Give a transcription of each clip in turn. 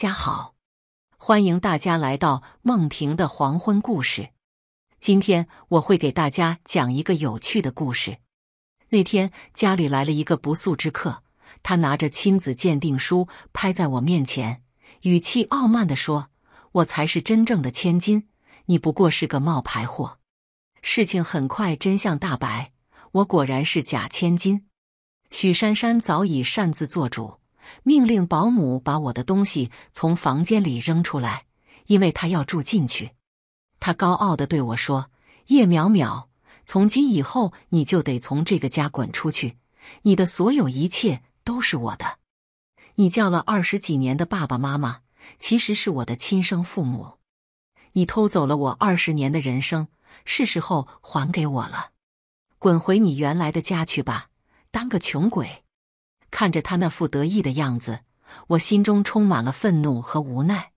家好，欢迎大家来到梦婷的黄昏故事。今天我会给大家讲一个有趣的故事。那天家里来了一个不速之客，他拿着亲子鉴定书拍在我面前，语气傲慢地说：“我才是真正的千金，你不过是个冒牌货。”事情很快真相大白，我果然是假千金。许珊珊早已擅自做主。命令保姆把我的东西从房间里扔出来，因为他要住进去。他高傲地对我说：“叶淼淼，从今以后你就得从这个家滚出去，你的所有一切都是我的。你叫了二十几年的爸爸妈妈，其实是我的亲生父母。你偷走了我二十年的人生，是时候还给我了。滚回你原来的家去吧，当个穷鬼。”看着他那副得意的样子，我心中充满了愤怒和无奈。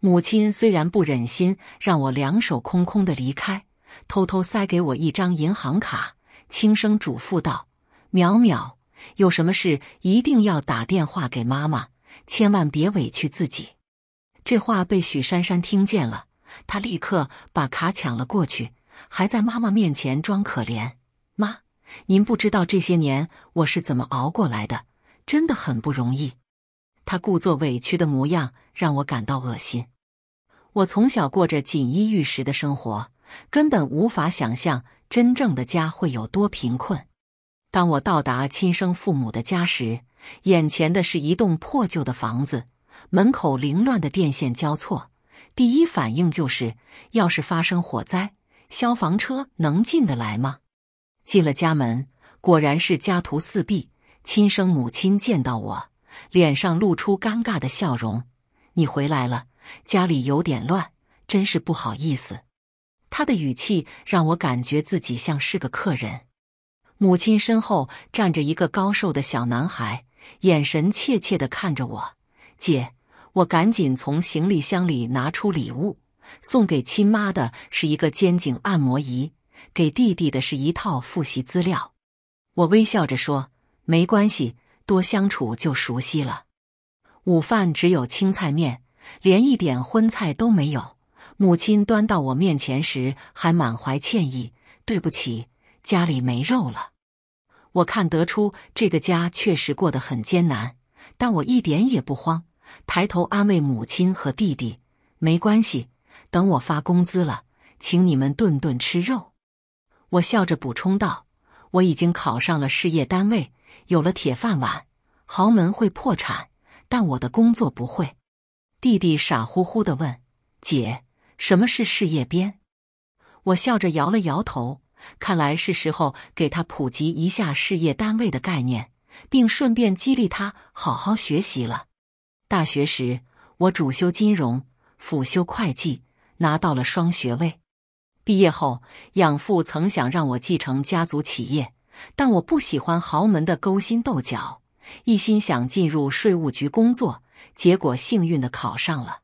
母亲虽然不忍心让我两手空空的离开，偷偷塞给我一张银行卡，轻声嘱咐道：“淼淼，有什么事一定要打电话给妈妈，千万别委屈自己。”这话被许珊珊听见了，她立刻把卡抢了过去，还在妈妈面前装可怜。您不知道这些年我是怎么熬过来的，真的很不容易。他故作委屈的模样让我感到恶心。我从小过着锦衣玉食的生活，根本无法想象真正的家会有多贫困。当我到达亲生父母的家时，眼前的是一栋破旧的房子，门口凌乱的电线交错。第一反应就是，要是发生火灾，消防车能进得来吗？进了家门，果然是家徒四壁。亲生母亲见到我，脸上露出尴尬的笑容：“你回来了，家里有点乱，真是不好意思。”他的语气让我感觉自己像是个客人。母亲身后站着一个高瘦的小男孩，眼神怯怯地看着我。姐，我赶紧从行李箱里拿出礼物，送给亲妈的是一个肩颈按摩仪。给弟弟的是一套复习资料，我微笑着说：“没关系，多相处就熟悉了。”午饭只有青菜面，连一点荤菜都没有。母亲端到我面前时还满怀歉意：“对不起，家里没肉了。”我看得出这个家确实过得很艰难，但我一点也不慌，抬头安慰母亲和弟弟：“没关系，等我发工资了，请你们顿顿吃肉。”我笑着补充道：“我已经考上了事业单位，有了铁饭碗。豪门会破产，但我的工作不会。”弟弟傻乎乎的问：“姐，什么是事业编？”我笑着摇了摇头。看来是时候给他普及一下事业单位的概念，并顺便激励他好好学习了。大学时，我主修金融，辅修会计，拿到了双学位。毕业后，养父曾想让我继承家族企业，但我不喜欢豪门的勾心斗角，一心想进入税务局工作。结果幸运的考上了。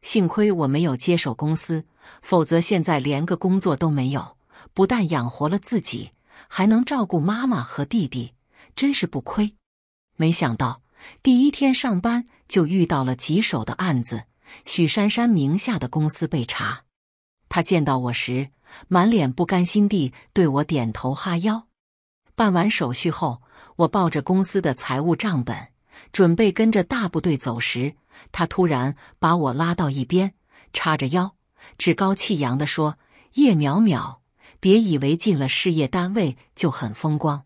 幸亏我没有接手公司，否则现在连个工作都没有，不但养活了自己，还能照顾妈妈和弟弟，真是不亏。没想到第一天上班就遇到了棘手的案子：许珊珊名下的公司被查。他见到我时，满脸不甘心地对我点头哈腰。办完手续后，我抱着公司的财务账本，准备跟着大部队走时，他突然把我拉到一边，叉着腰，趾高气扬地说：“叶淼淼，别以为进了事业单位就很风光。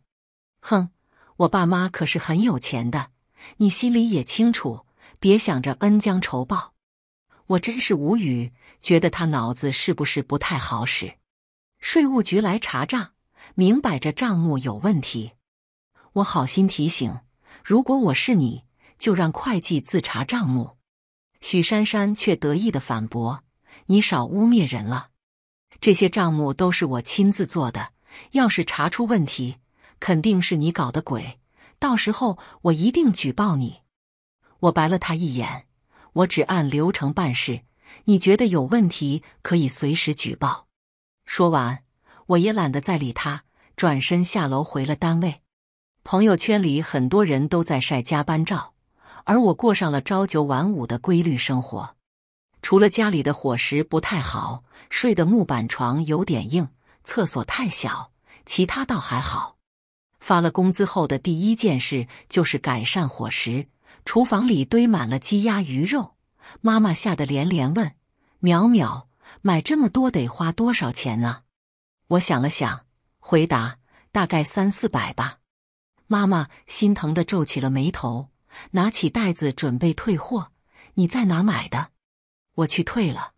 哼，我爸妈可是很有钱的，你心里也清楚。别想着恩将仇报。”我真是无语，觉得他脑子是不是不太好使？税务局来查账，明摆着账目有问题。我好心提醒，如果我是你，就让会计自查账目。许珊珊却得意的反驳：“你少污蔑人了，这些账目都是我亲自做的，要是查出问题，肯定是你搞的鬼，到时候我一定举报你。”我白了他一眼。我只按流程办事，你觉得有问题可以随时举报。说完，我也懒得再理他，转身下楼回了单位。朋友圈里很多人都在晒加班照，而我过上了朝九晚五的规律生活。除了家里的伙食不太好，睡的木板床有点硬，厕所太小，其他倒还好。发了工资后的第一件事就是改善伙食。厨房里堆满了鸡鸭鱼肉，妈妈吓得连连问：“淼淼，买这么多得花多少钱啊？”我想了想，回答：“大概三四百吧。”妈妈心疼的皱起了眉头，拿起袋子准备退货。“你在哪买的？”“我去退了。”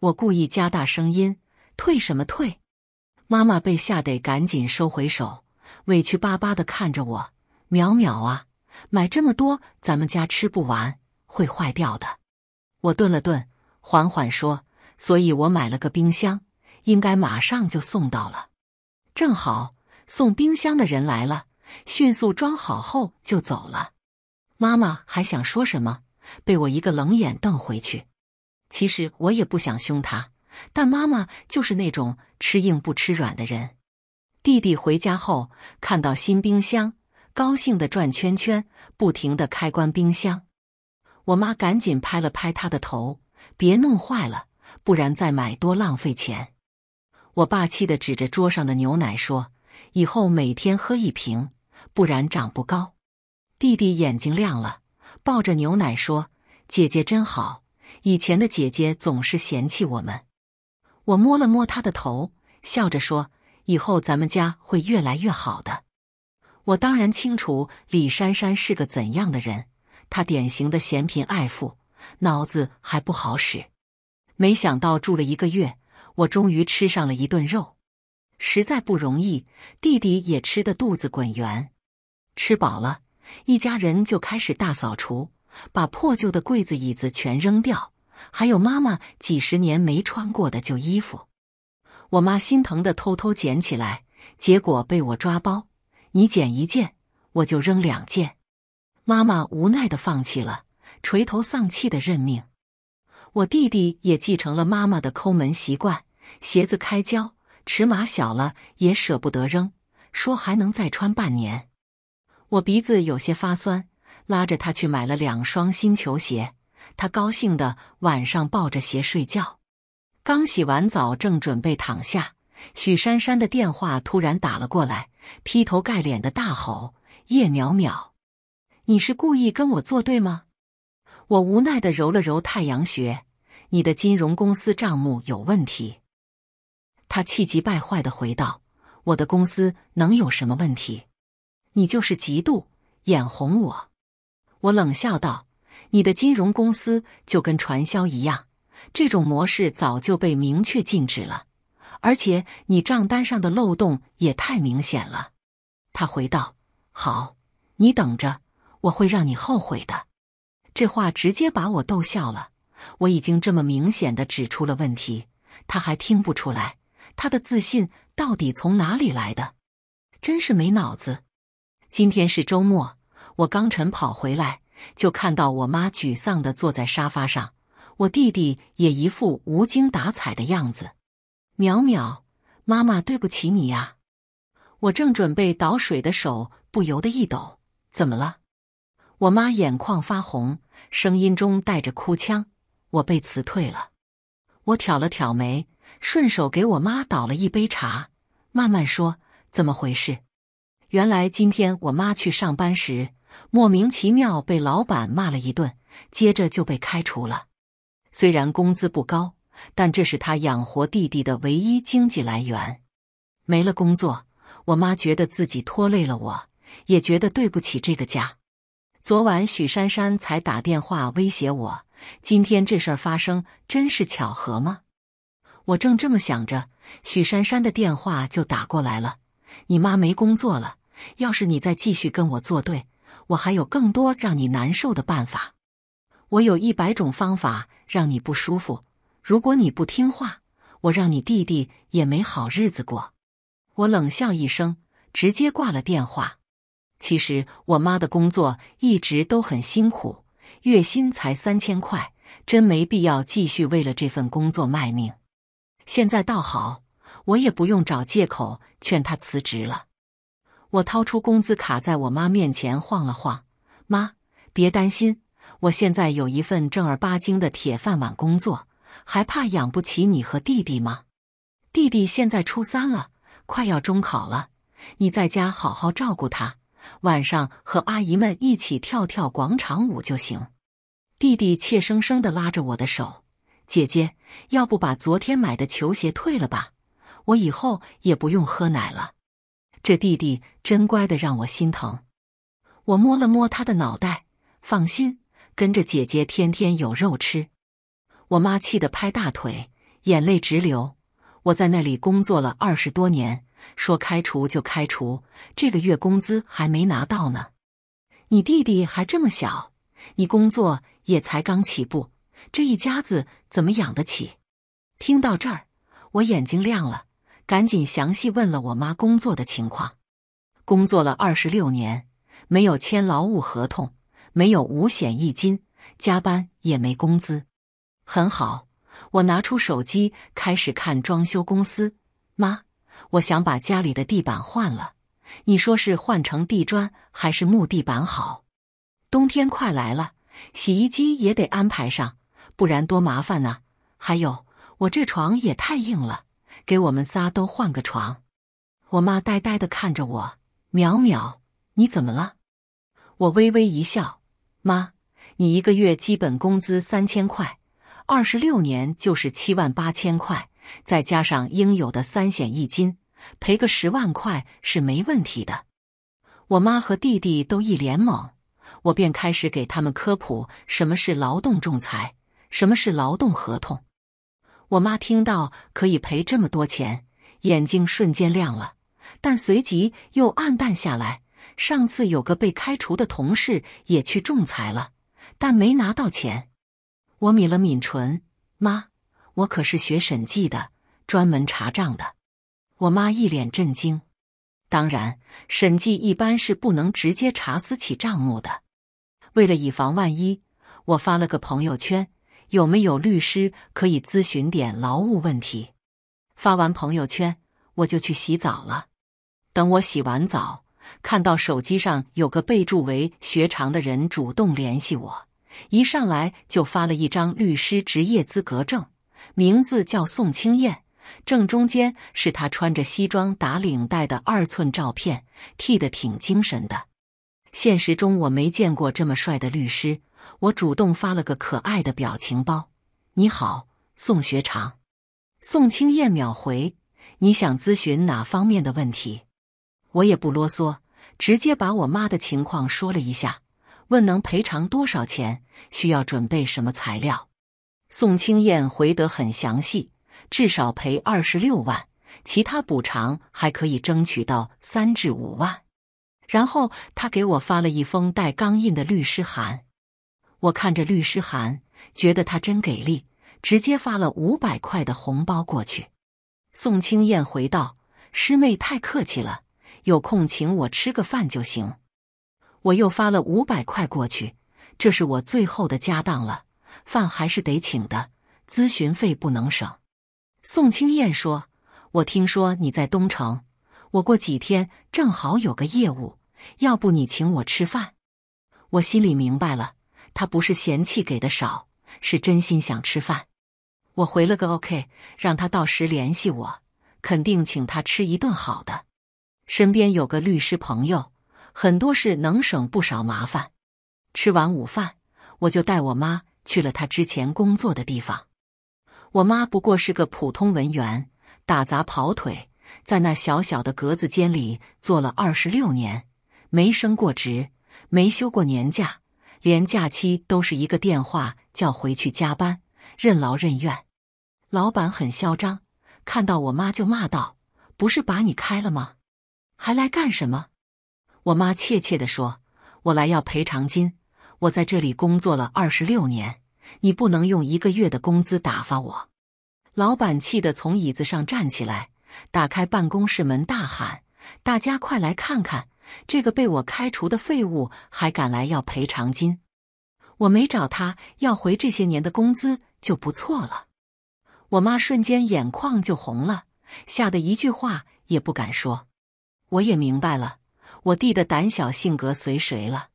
我故意加大声音：“退什么退？”妈妈被吓得赶紧收回手，委屈巴巴的看着我：“淼淼啊。”买这么多，咱们家吃不完，会坏掉的。我顿了顿，缓缓说：“所以我买了个冰箱，应该马上就送到了。正好送冰箱的人来了，迅速装好后就走了。”妈妈还想说什么，被我一个冷眼瞪回去。其实我也不想凶他，但妈妈就是那种吃硬不吃软的人。弟弟回家后看到新冰箱。高兴的转圈圈，不停的开关冰箱。我妈赶紧拍了拍他的头：“别弄坏了，不然再买多浪费钱。”我爸气的指着桌上的牛奶说：“以后每天喝一瓶，不然长不高。”弟弟眼睛亮了，抱着牛奶说：“姐姐真好，以前的姐姐总是嫌弃我们。”我摸了摸他的头，笑着说：“以后咱们家会越来越好的。”我当然清楚李珊珊是个怎样的人，她典型的嫌贫爱富，脑子还不好使。没想到住了一个月，我终于吃上了一顿肉，实在不容易。弟弟也吃得肚子滚圆，吃饱了，一家人就开始大扫除，把破旧的柜子、椅子全扔掉，还有妈妈几十年没穿过的旧衣服。我妈心疼的偷偷捡起来，结果被我抓包。你捡一件，我就扔两件。妈妈无奈的放弃了，垂头丧气的认命。我弟弟也继承了妈妈的抠门习惯，鞋子开胶，尺码小了也舍不得扔，说还能再穿半年。我鼻子有些发酸，拉着他去买了两双新球鞋。他高兴的晚上抱着鞋睡觉。刚洗完澡，正准备躺下，许珊珊的电话突然打了过来。劈头盖脸的大吼：“叶淼淼，你是故意跟我作对吗？”我无奈的揉了揉太阳穴。“你的金融公司账目有问题。”他气急败坏的回道：“我的公司能有什么问题？你就是嫉妒、眼红我。”我冷笑道：“你的金融公司就跟传销一样，这种模式早就被明确禁止了。”而且你账单上的漏洞也太明显了，他回道：“好，你等着，我会让你后悔的。”这话直接把我逗笑了。我已经这么明显的指出了问题，他还听不出来，他的自信到底从哪里来的？真是没脑子！今天是周末，我刚晨跑回来，就看到我妈沮丧的坐在沙发上，我弟弟也一副无精打采的样子。淼淼，妈妈对不起你呀！我正准备倒水的手不由得一抖。怎么了？我妈眼眶发红，声音中带着哭腔。我被辞退了。我挑了挑眉，顺手给我妈倒了一杯茶，慢慢说怎么回事。原来今天我妈去上班时，莫名其妙被老板骂了一顿，接着就被开除了。虽然工资不高。但这是他养活弟弟的唯一经济来源。没了工作，我妈觉得自己拖累了，我也觉得对不起这个家。昨晚许珊珊才打电话威胁我，今天这事儿发生，真是巧合吗？我正这么想着，许珊珊的电话就打过来了。你妈没工作了，要是你再继续跟我作对，我还有更多让你难受的办法。我有一百种方法让你不舒服。如果你不听话，我让你弟弟也没好日子过。我冷笑一声，直接挂了电话。其实我妈的工作一直都很辛苦，月薪才三千块，真没必要继续为了这份工作卖命。现在倒好，我也不用找借口劝她辞职了。我掏出工资卡，在我妈面前晃了晃：“妈，别担心，我现在有一份正儿八经的铁饭碗工作。”还怕养不起你和弟弟吗？弟弟现在初三了，快要中考了，你在家好好照顾他，晚上和阿姨们一起跳跳广场舞就行。弟弟怯生生的拉着我的手，姐姐，要不把昨天买的球鞋退了吧？我以后也不用喝奶了。这弟弟真乖的让我心疼。我摸了摸他的脑袋，放心，跟着姐姐天天有肉吃。我妈气得拍大腿，眼泪直流。我在那里工作了二十多年，说开除就开除，这个月工资还没拿到呢。你弟弟还这么小，你工作也才刚起步，这一家子怎么养得起？听到这儿，我眼睛亮了，赶紧详细问了我妈工作的情况。工作了二十六年，没有签劳务合同，没有五险一金，加班也没工资。很好，我拿出手机开始看装修公司。妈，我想把家里的地板换了，你说是换成地砖还是木地板好？冬天快来了，洗衣机也得安排上，不然多麻烦啊！还有，我这床也太硬了，给我们仨都换个床。我妈呆呆的看着我，淼淼，你怎么了？我微微一笑，妈，你一个月基本工资三千块。二十六年就是七万八千块，再加上应有的三险一金，赔个十万块是没问题的。我妈和弟弟都一脸懵，我便开始给他们科普什么是劳动仲裁，什么是劳动合同。我妈听到可以赔这么多钱，眼睛瞬间亮了，但随即又暗淡下来。上次有个被开除的同事也去仲裁了，但没拿到钱。我抿了抿唇，妈，我可是学审计的，专门查账的。我妈一脸震惊。当然，审计一般是不能直接查私企账目的。为了以防万一，我发了个朋友圈，有没有律师可以咨询点劳务问题？发完朋友圈，我就去洗澡了。等我洗完澡，看到手机上有个备注为学长的人主动联系我。一上来就发了一张律师职业资格证，名字叫宋清燕，正中间是他穿着西装打领带的二寸照片，剃得挺精神的。现实中我没见过这么帅的律师，我主动发了个可爱的表情包：“你好，宋学长。”宋清燕秒回：“你想咨询哪方面的问题？”我也不啰嗦，直接把我妈的情况说了一下。问能赔偿多少钱？需要准备什么材料？宋清燕回得很详细，至少赔二十六万，其他补偿还可以争取到三至五万。然后他给我发了一封带钢印的律师函。我看着律师函，觉得他真给力，直接发了五百块的红包过去。宋清燕回道：“师妹太客气了，有空请我吃个饭就行。”我又发了五百块过去，这是我最后的家当了。饭还是得请的，咨询费不能省。宋清燕说：“我听说你在东城，我过几天正好有个业务，要不你请我吃饭？”我心里明白了，他不是嫌弃给的少，是真心想吃饭。我回了个 OK，让他到时联系我，肯定请他吃一顿好的。身边有个律师朋友。很多事能省不少麻烦。吃完午饭，我就带我妈去了她之前工作的地方。我妈不过是个普通文员，打杂跑腿，在那小小的格子间里做了二十六年，没升过职，没休过年假，连假期都是一个电话叫回去加班，任劳任怨。老板很嚣张，看到我妈就骂道：“不是把你开了吗？还来干什么？”我妈怯怯的说：“我来要赔偿金，我在这里工作了二十六年，你不能用一个月的工资打发我。”老板气得从椅子上站起来，打开办公室门大喊：“大家快来看看，这个被我开除的废物还敢来要赔偿金！我没找他要回这些年的工资就不错了。”我妈瞬间眼眶就红了，吓得一句话也不敢说。我也明白了。我弟的胆小性格随谁了？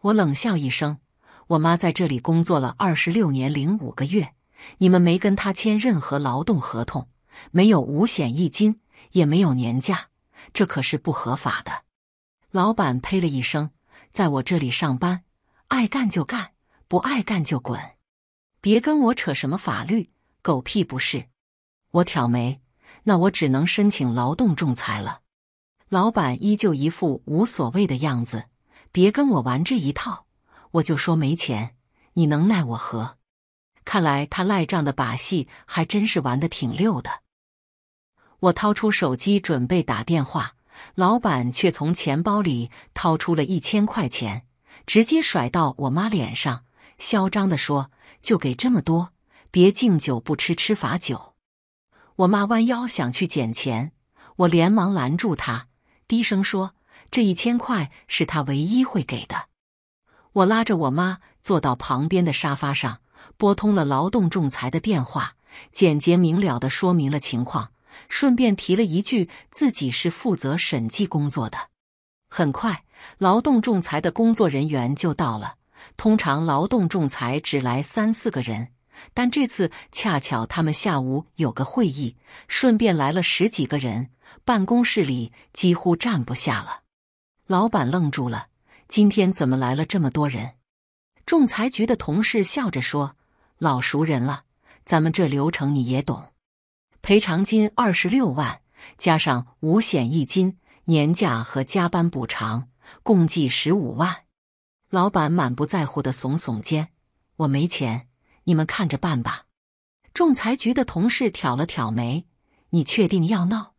我冷笑一声。我妈在这里工作了二十六年零五个月，你们没跟她签任何劳动合同，没有五险一金，也没有年假，这可是不合法的。老板呸了一声，在我这里上班，爱干就干，不爱干就滚，别跟我扯什么法律，狗屁不是。我挑眉，那我只能申请劳动仲裁了。老板依旧一副无所谓的样子，别跟我玩这一套，我就说没钱，你能奈我何？看来他赖账的把戏还真是玩的挺溜的。我掏出手机准备打电话，老板却从钱包里掏出了一千块钱，直接甩到我妈脸上，嚣张的说：“就给这么多，别敬酒不吃吃罚酒。”我妈弯腰想去捡钱，我连忙拦住她。低声说：“这一千块是他唯一会给的。”我拉着我妈坐到旁边的沙发上，拨通了劳动仲裁的电话，简洁明了的说明了情况，顺便提了一句自己是负责审计工作的。很快，劳动仲裁的工作人员就到了。通常劳动仲裁只来三四个人。但这次恰巧他们下午有个会议，顺便来了十几个人，办公室里几乎站不下了。老板愣住了，今天怎么来了这么多人？仲裁局的同事笑着说：“老熟人了，咱们这流程你也懂。赔偿金二十六万，加上五险一金、年假和加班补偿，共计十五万。”老板满不在乎的耸耸肩：“我没钱。”你们看着办吧。仲裁局的同事挑了挑眉：“你确定要闹？”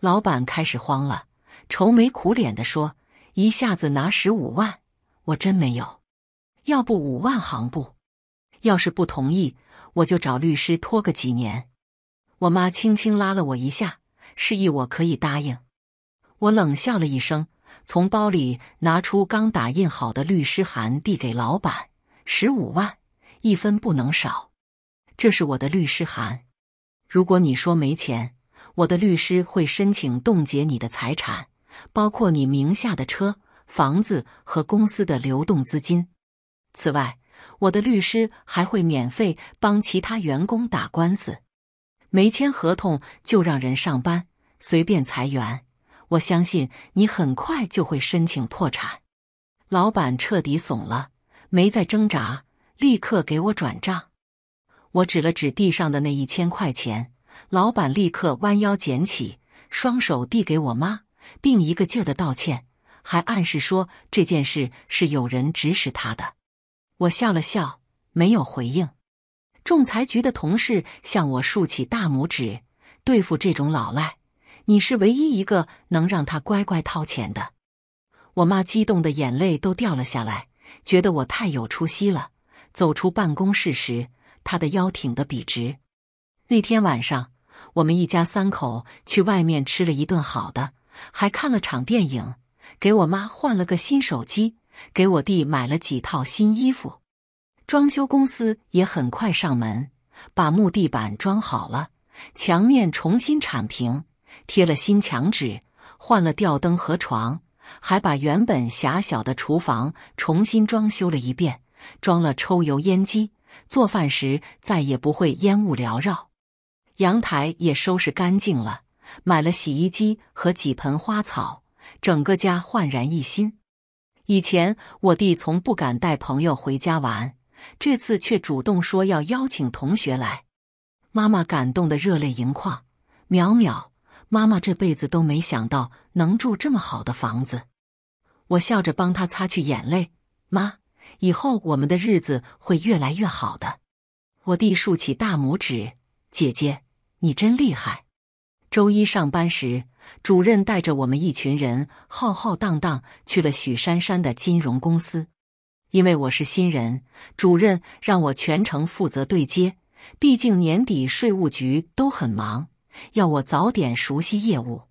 老板开始慌了，愁眉苦脸的说：“一下子拿十五万，我真没有。要不五万行不？要是不同意，我就找律师拖个几年。”我妈轻轻拉了我一下，示意我可以答应。我冷笑了一声，从包里拿出刚打印好的律师函，递给老板：“十五万。”一分不能少，这是我的律师函。如果你说没钱，我的律师会申请冻结你的财产，包括你名下的车、房子和公司的流动资金。此外，我的律师还会免费帮其他员工打官司。没签合同就让人上班，随便裁员，我相信你很快就会申请破产。老板彻底怂了，没再挣扎。立刻给我转账！我指了指地上的那一千块钱，老板立刻弯腰捡起，双手递给我妈，并一个劲儿的道歉，还暗示说这件事是有人指使他的。我笑了笑，没有回应。仲裁局的同事向我竖起大拇指：“对付这种老赖，你是唯一一个能让他乖乖掏钱的。”我妈激动的眼泪都掉了下来，觉得我太有出息了。走出办公室时，他的腰挺得笔直。那天晚上，我们一家三口去外面吃了一顿好的，还看了场电影，给我妈换了个新手机，给我弟买了几套新衣服。装修公司也很快上门，把木地板装好了，墙面重新铲平，贴了新墙纸，换了吊灯和床，还把原本狭小的厨房重新装修了一遍。装了抽油烟机，做饭时再也不会烟雾缭绕。阳台也收拾干净了，买了洗衣机和几盆花草，整个家焕然一新。以前我弟从不敢带朋友回家玩，这次却主动说要邀请同学来。妈妈感动得热泪盈眶。淼淼，妈妈这辈子都没想到能住这么好的房子。我笑着帮她擦去眼泪，妈。以后我们的日子会越来越好的。我弟竖起大拇指：“姐姐，你真厉害！”周一上班时，主任带着我们一群人浩浩荡荡去了许珊珊的金融公司。因为我是新人，主任让我全程负责对接。毕竟年底税务局都很忙，要我早点熟悉业务。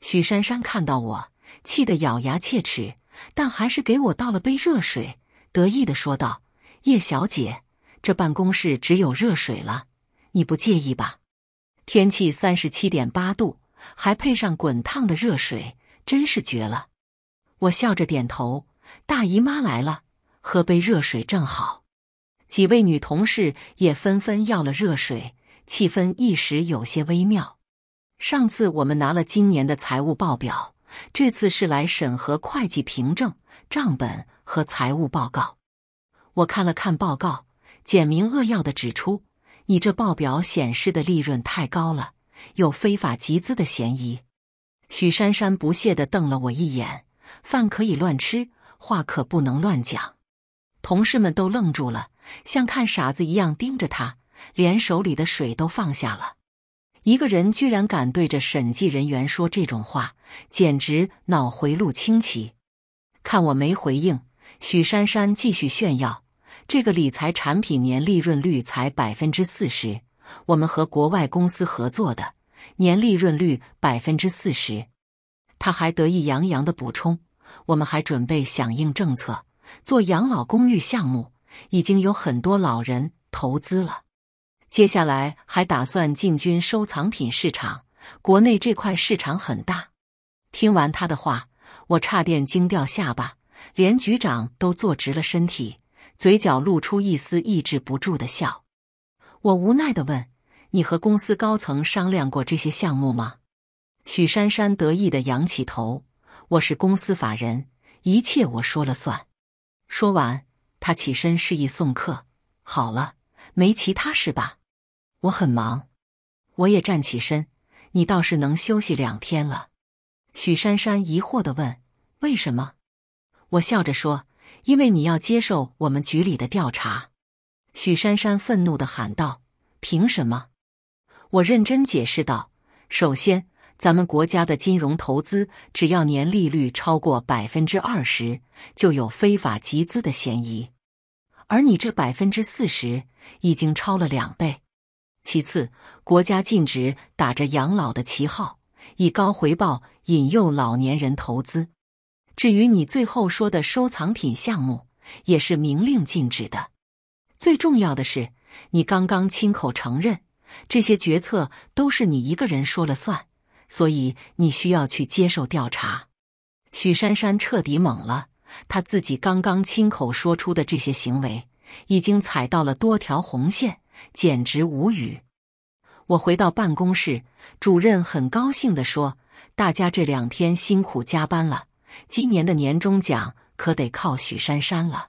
许珊珊看到我，气得咬牙切齿，但还是给我倒了杯热水。得意地说道：“叶小姐，这办公室只有热水了，你不介意吧？天气三十七点八度，还配上滚烫的热水，真是绝了。”我笑着点头：“大姨妈来了，喝杯热水正好。”几位女同事也纷纷要了热水，气氛一时有些微妙。上次我们拿了今年的财务报表。这次是来审核会计凭证、账本和财务报告。我看了看报告，简明扼要的指出：“你这报表显示的利润太高了，有非法集资的嫌疑。”许珊珊不屑的瞪了我一眼：“饭可以乱吃，话可不能乱讲。”同事们都愣住了，像看傻子一样盯着他，连手里的水都放下了。一个人居然敢对着审计人员说这种话，简直脑回路清奇。看我没回应，许珊珊继续炫耀：这个理财产品年利润率才百分之四十，我们和国外公司合作的，年利润率百分之四十。他还得意洋洋的补充：我们还准备响应政策，做养老公寓项目，已经有很多老人投资了。接下来还打算进军收藏品市场，国内这块市场很大。听完他的话，我差点惊掉下巴，连局长都坐直了身体，嘴角露出一丝抑制不住的笑。我无奈的问：“你和公司高层商量过这些项目吗？”许珊珊得意的扬起头：“我是公司法人，一切我说了算。”说完，她起身示意送客。好了，没其他事吧？我很忙，我也站起身。你倒是能休息两天了，许珊珊疑惑的问：“为什么？”我笑着说：“因为你要接受我们局里的调查。”许珊珊愤怒的喊道：“凭什么？”我认真解释道：“首先，咱们国家的金融投资只要年利率超过百分之二十，就有非法集资的嫌疑，而你这百分之四十已经超了两倍。”其次，国家禁止打着养老的旗号，以高回报引诱老年人投资。至于你最后说的收藏品项目，也是明令禁止的。最重要的是，你刚刚亲口承认，这些决策都是你一个人说了算，所以你需要去接受调查。许珊珊彻底懵了，她自己刚刚亲口说出的这些行为，已经踩到了多条红线。简直无语！我回到办公室，主任很高兴的说：“大家这两天辛苦加班了，今年的年终奖可得靠许珊珊了。”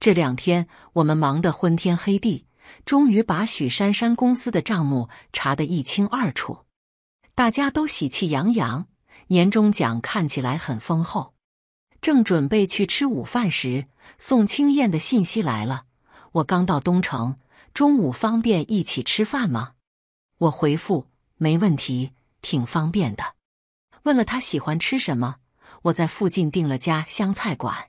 这两天我们忙得昏天黑地，终于把许珊珊公司的账目查得一清二楚，大家都喜气洋洋。年终奖看起来很丰厚。正准备去吃午饭时，宋清燕的信息来了：“我刚到东城。”中午方便一起吃饭吗？我回复没问题，挺方便的。问了他喜欢吃什么，我在附近订了家湘菜馆。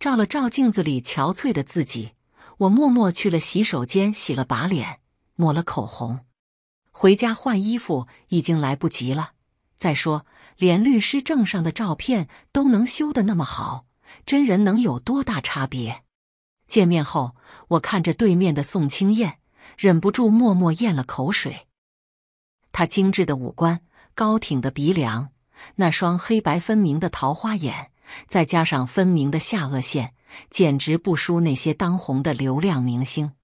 照了照镜子里憔悴的自己，我默默去了洗手间洗了把脸，抹了口红，回家换衣服已经来不及了。再说，连律师证上的照片都能修的那么好，真人能有多大差别？见面后，我看着对面的宋清燕，忍不住默默咽了口水。她精致的五官，高挺的鼻梁，那双黑白分明的桃花眼，再加上分明的下颚线，简直不输那些当红的流量明星。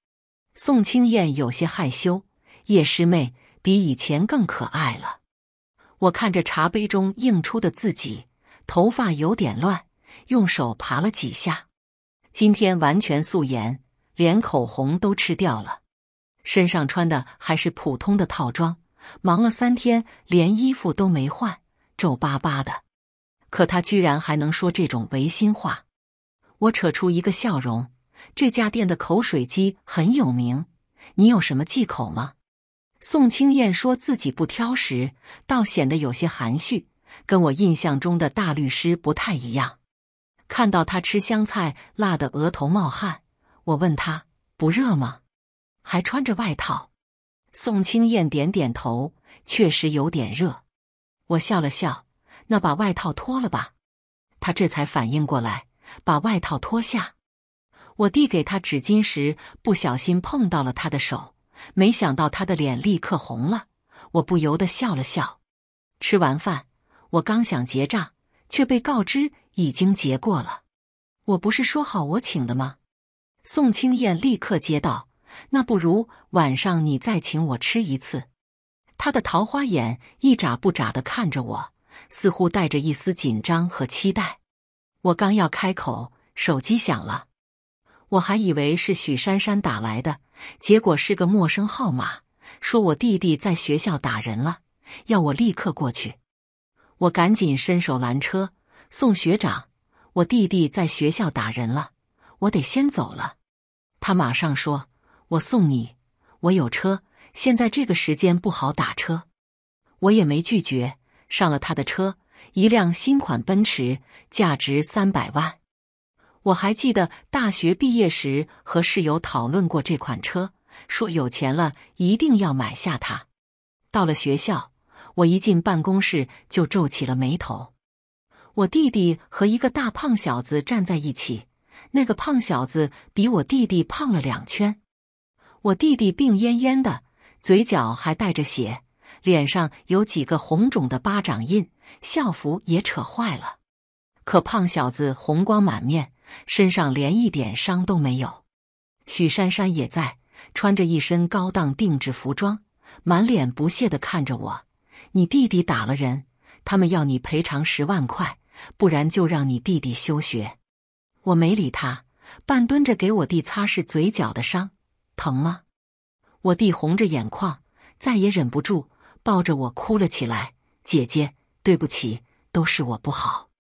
宋清燕有些害羞：“叶师妹比以前更可爱了。”我看着茶杯中映出的自己，头发有点乱，用手爬了几下。今天完全素颜，连口红都吃掉了。身上穿的还是普通的套装，忙了三天连衣服都没换，皱巴巴的。可他居然还能说这种违心话。我扯出一个笑容。这家店的口水鸡很有名，你有什么忌口吗？宋青燕说自己不挑食，倒显得有些含蓄，跟我印象中的大律师不太一样。看到他吃香菜辣得额头冒汗，我问他不热吗？还穿着外套。宋清艳点点头，确实有点热。我笑了笑，那把外套脱了吧。他这才反应过来，把外套脱下。我递给他纸巾时，不小心碰到了他的手，没想到他的脸立刻红了。我不由得笑了笑。吃完饭，我刚想结账。却被告知已经结过了。我不是说好我请的吗？宋青燕立刻接道：“那不如晚上你再请我吃一次。”她的桃花眼一眨不眨的看着我，似乎带着一丝紧张和期待。我刚要开口，手机响了，我还以为是许珊珊打来的，结果是个陌生号码，说我弟弟在学校打人了，要我立刻过去。我赶紧伸手拦车，宋学长，我弟弟在学校打人了，我得先走了。他马上说：“我送你，我有车，现在这个时间不好打车。”我也没拒绝，上了他的车，一辆新款奔驰，价值三百万。我还记得大学毕业时和室友讨论过这款车，说有钱了一定要买下它。到了学校。我一进办公室就皱起了眉头。我弟弟和一个大胖小子站在一起，那个胖小子比我弟弟胖了两圈。我弟弟病恹恹的，嘴角还带着血，脸上有几个红肿的巴掌印，校服也扯坏了。可胖小子红光满面，身上连一点伤都没有。许珊珊也在，穿着一身高档定制服装，满脸不屑的看着我。你弟弟打了人，他们要你赔偿十万块，不然就让你弟弟休学。我没理他，半蹲着给我弟擦拭嘴角的伤，疼吗？我弟红着眼眶，再也忍不住，抱着我哭了起来。姐姐，对不起，都是我不好。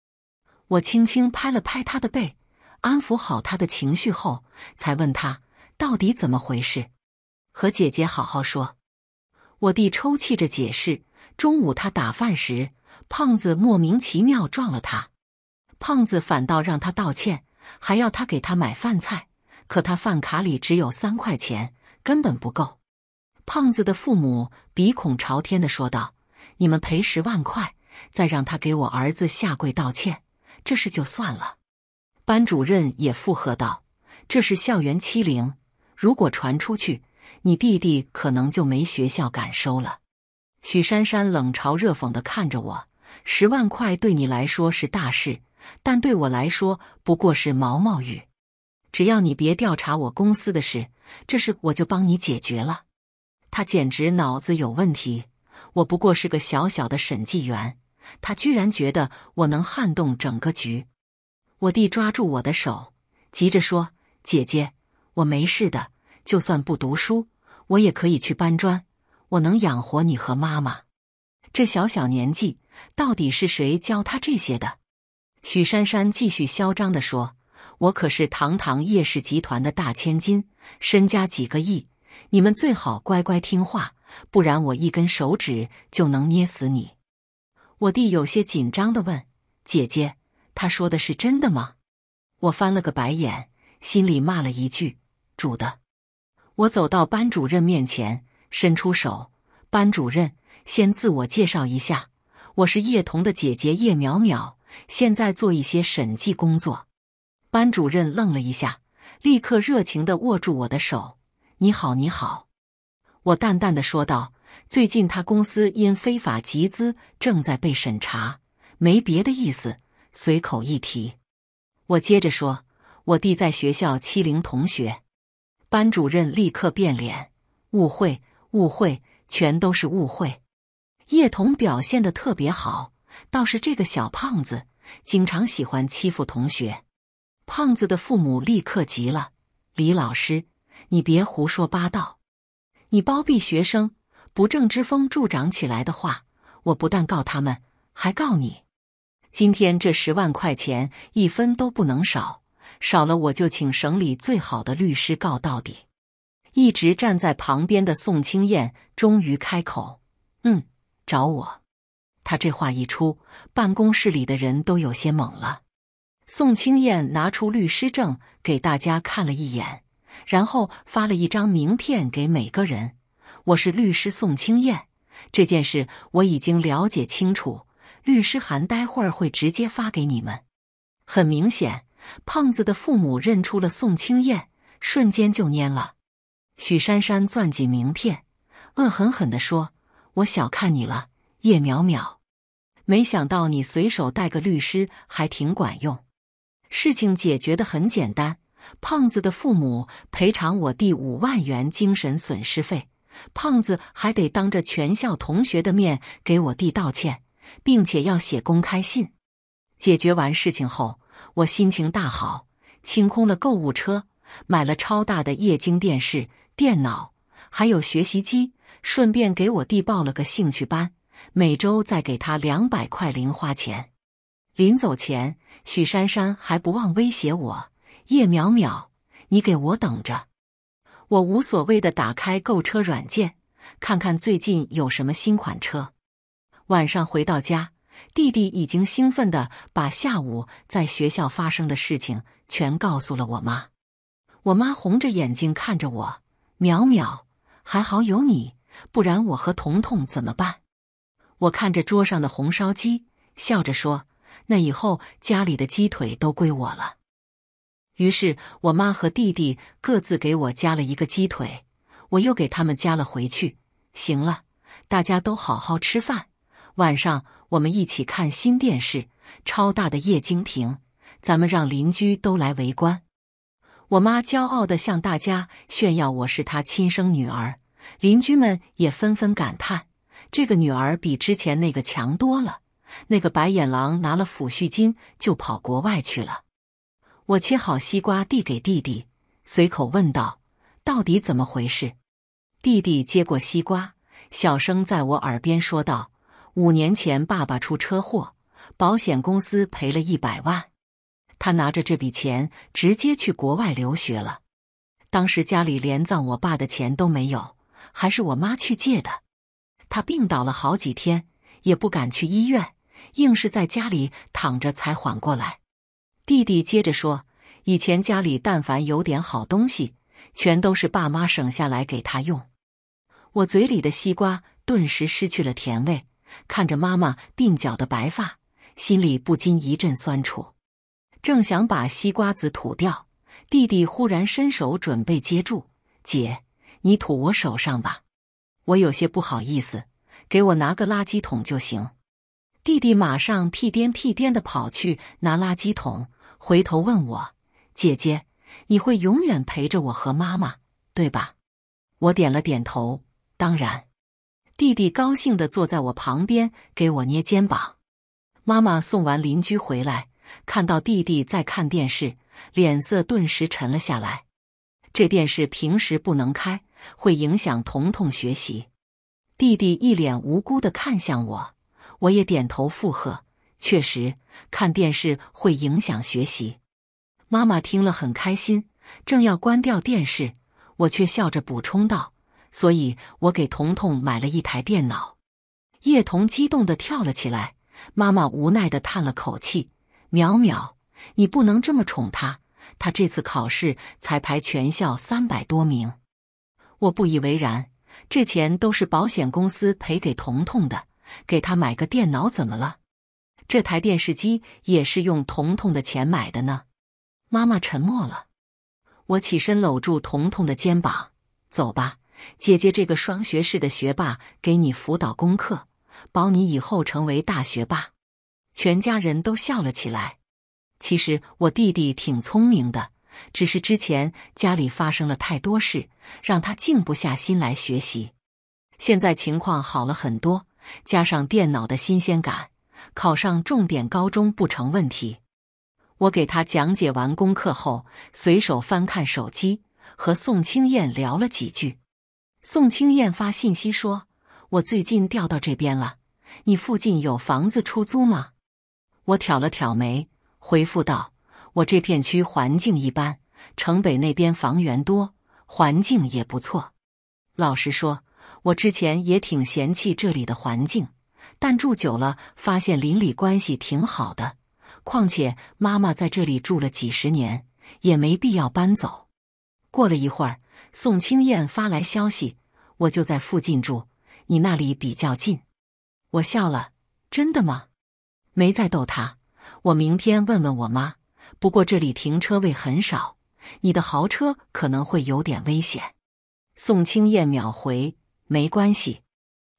我轻轻拍了拍他的背，安抚好他的情绪后，才问他到底怎么回事，和姐姐好好说。我弟抽泣着解释。中午他打饭时，胖子莫名其妙撞了他，胖子反倒让他道歉，还要他给他买饭菜。可他饭卡里只有三块钱，根本不够。胖子的父母鼻孔朝天的说道：“你们赔十万块，再让他给我儿子下跪道歉，这事就算了。”班主任也附和道：“这是校园欺凌，如果传出去，你弟弟可能就没学校敢收了。”许珊珊冷嘲热讽的看着我：“十万块对你来说是大事，但对我来说不过是毛毛雨。只要你别调查我公司的事，这事我就帮你解决了。”他简直脑子有问题！我不过是个小小的审计员，他居然觉得我能撼动整个局！我弟抓住我的手，急着说：“姐姐，我没事的，就算不读书，我也可以去搬砖。”我能养活你和妈妈，这小小年纪，到底是谁教他这些的？许珊珊继续嚣张的说：“我可是堂堂叶氏集团的大千金，身家几个亿，你们最好乖乖听话，不然我一根手指就能捏死你。”我弟有些紧张的问：“姐姐，她说的是真的吗？”我翻了个白眼，心里骂了一句：“主的！”我走到班主任面前。伸出手，班主任先自我介绍一下，我是叶童的姐姐叶淼淼，现在做一些审计工作。班主任愣了一下，立刻热情的握住我的手：“你好，你好。”我淡淡的说道：“最近他公司因非法集资正在被审查，没别的意思，随口一提。”我接着说：“我弟在学校欺凌同学。”班主任立刻变脸，误会。误会，全都是误会。叶童表现的特别好，倒是这个小胖子，经常喜欢欺负同学。胖子的父母立刻急了：“李老师，你别胡说八道，你包庇学生，不正之风助长起来的话，我不但告他们，还告你。今天这十万块钱一分都不能少，少了我就请省里最好的律师告到底。”一直站在旁边的宋清燕终于开口：“嗯，找我。”她这话一出，办公室里的人都有些懵了。宋清燕拿出律师证给大家看了一眼，然后发了一张名片给每个人：“我是律师宋清燕，这件事我已经了解清楚，律师函待会儿会直接发给你们。”很明显，胖子的父母认出了宋清燕，瞬间就蔫了。许珊珊攥紧名片，恶狠狠地说：“我小看你了，叶淼淼，没想到你随手带个律师还挺管用。事情解决的很简单，胖子的父母赔偿我弟五万元精神损失费，胖子还得当着全校同学的面给我弟道歉，并且要写公开信。解决完事情后，我心情大好，清空了购物车，买了超大的液晶电视。”电脑，还有学习机，顺便给我弟报了个兴趣班，每周再给他两百块零花钱。临走前，许珊珊还不忘威胁我：“叶淼淼，你给我等着！”我无所谓的打开购车软件，看看最近有什么新款车。晚上回到家，弟弟已经兴奋的把下午在学校发生的事情全告诉了我妈。我妈红着眼睛看着我。淼淼，还好有你，不然我和彤彤怎么办？我看着桌上的红烧鸡，笑着说：“那以后家里的鸡腿都归我了。”于是，我妈和弟弟各自给我加了一个鸡腿，我又给他们加了回去。行了，大家都好好吃饭，晚上我们一起看新电视，超大的液晶屏，咱们让邻居都来围观。我妈骄傲地向大家炫耀我是她亲生女儿，邻居们也纷纷感叹这个女儿比之前那个强多了。那个白眼狼拿了抚恤金就跑国外去了。我切好西瓜递给弟弟，随口问道：“到底怎么回事？”弟弟接过西瓜，小声在我耳边说道：“五年前爸爸出车祸，保险公司赔了一百万。”他拿着这笔钱直接去国外留学了。当时家里连葬我爸的钱都没有，还是我妈去借的。他病倒了好几天，也不敢去医院，硬是在家里躺着才缓过来。弟弟接着说：“以前家里但凡有点好东西，全都是爸妈省下来给他用。”我嘴里的西瓜顿时失去了甜味，看着妈妈鬓角的白发，心里不禁一阵酸楚。正想把西瓜子吐掉，弟弟忽然伸手准备接住。姐，你吐我手上吧。我有些不好意思，给我拿个垃圾桶就行。弟弟马上屁颠屁颠的跑去拿垃圾桶，回头问我：“姐姐，你会永远陪着我和妈妈，对吧？”我点了点头。当然。弟弟高兴的坐在我旁边，给我捏肩膀。妈妈送完邻居回来。看到弟弟在看电视，脸色顿时沉了下来。这电视平时不能开，会影响彤彤学习。弟弟一脸无辜的看向我，我也点头附和，确实看电视会影响学习。妈妈听了很开心，正要关掉电视，我却笑着补充道：“所以我给彤彤买了一台电脑。”叶童激动的跳了起来，妈妈无奈的叹了口气。淼淼，你不能这么宠他。他这次考试才排全校三百多名。我不以为然，这钱都是保险公司赔给彤彤的，给他买个电脑怎么了？这台电视机也是用彤彤的钱买的呢。妈妈沉默了，我起身搂住彤彤的肩膀，走吧，姐姐这个双学士的学霸给你辅导功课，保你以后成为大学霸。全家人都笑了起来。其实我弟弟挺聪明的，只是之前家里发生了太多事，让他静不下心来学习。现在情况好了很多，加上电脑的新鲜感，考上重点高中不成问题。我给他讲解完功课后，随手翻看手机，和宋清燕聊了几句。宋清燕发信息说：“我最近调到这边了，你附近有房子出租吗？”我挑了挑眉，回复道：“我这片区环境一般，城北那边房源多，环境也不错。老实说，我之前也挺嫌弃这里的环境，但住久了发现邻里关系挺好的。况且妈妈在这里住了几十年，也没必要搬走。”过了一会儿，宋青燕发来消息：“我就在附近住，你那里比较近。”我笑了：“真的吗？”没再逗他，我明天问问我妈。不过这里停车位很少，你的豪车可能会有点危险。宋清燕秒回：没关系。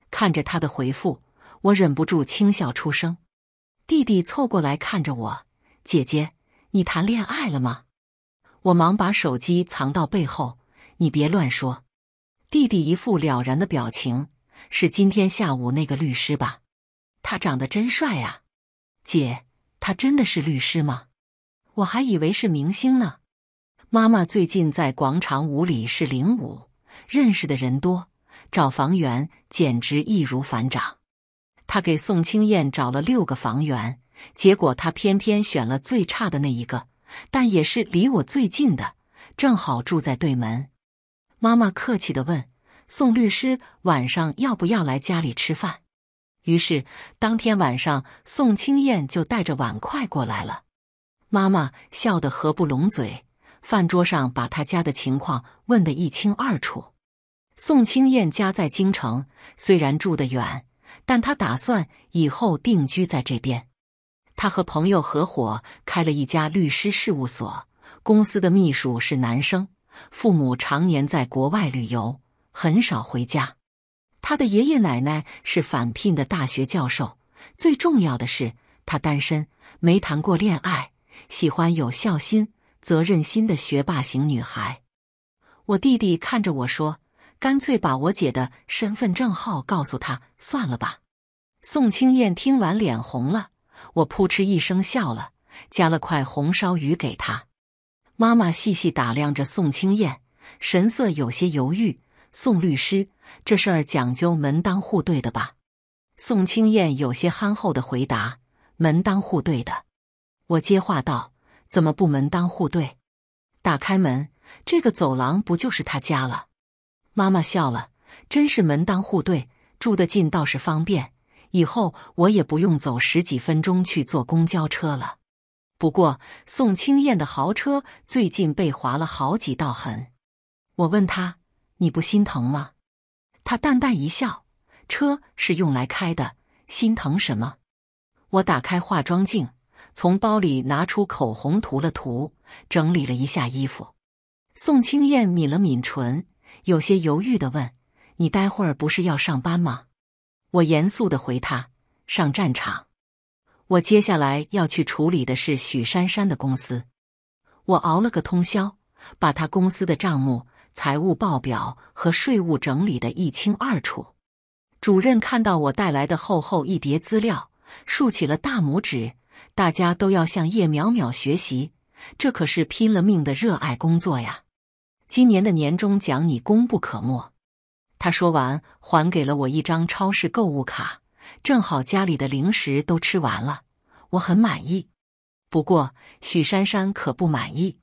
看着他的回复，我忍不住轻笑出声。弟弟凑过来看着我：“姐姐，你谈恋爱了吗？”我忙把手机藏到背后：“你别乱说。”弟弟一副了然的表情：“是今天下午那个律师吧？他长得真帅啊！”姐，他真的是律师吗？我还以为是明星呢。妈妈最近在广场舞里是领舞，认识的人多，找房源简直易如反掌。他给宋清燕找了六个房源，结果他偏偏选了最差的那一个，但也是离我最近的，正好住在对门。妈妈客气的问：“宋律师晚上要不要来家里吃饭？”于是，当天晚上，宋清燕就带着碗筷过来了。妈妈笑得合不拢嘴，饭桌上把她家的情况问得一清二楚。宋清燕家在京城，虽然住得远，但她打算以后定居在这边。她和朋友合伙开了一家律师事务所，公司的秘书是男生，父母常年在国外旅游，很少回家。他的爷爷奶奶是返聘的大学教授，最重要的是他单身，没谈过恋爱，喜欢有孝心、责任心的学霸型女孩。我弟弟看着我说：“干脆把我姐的身份证号告诉他，算了吧。”宋清燕听完脸红了，我扑哧一声笑了，夹了块红烧鱼给她。妈妈细细打量着宋清燕，神色有些犹豫。宋律师。这事儿讲究门当户对的吧？宋清燕有些憨厚的回答：“门当户对的。”我接话道：“怎么不门当户对？”打开门，这个走廊不就是他家了？妈妈笑了：“真是门当户对，住得近倒是方便，以后我也不用走十几分钟去坐公交车了。”不过，宋清燕的豪车最近被划了好几道痕，我问他：“你不心疼吗？”他淡淡一笑：“车是用来开的，心疼什么？”我打开化妆镜，从包里拿出口红涂了涂，整理了一下衣服。宋清燕抿了抿唇，有些犹豫地问：“你待会儿不是要上班吗？”我严肃地回他：“上战场。”我接下来要去处理的是许珊珊的公司。我熬了个通宵，把她公司的账目。财务报表和税务整理的一清二楚。主任看到我带来的厚厚一叠资料，竖起了大拇指。大家都要向叶淼淼学习，这可是拼了命的热爱工作呀！今年的年终奖你功不可没。他说完，还给了我一张超市购物卡。正好家里的零食都吃完了，我很满意。不过许珊珊可不满意。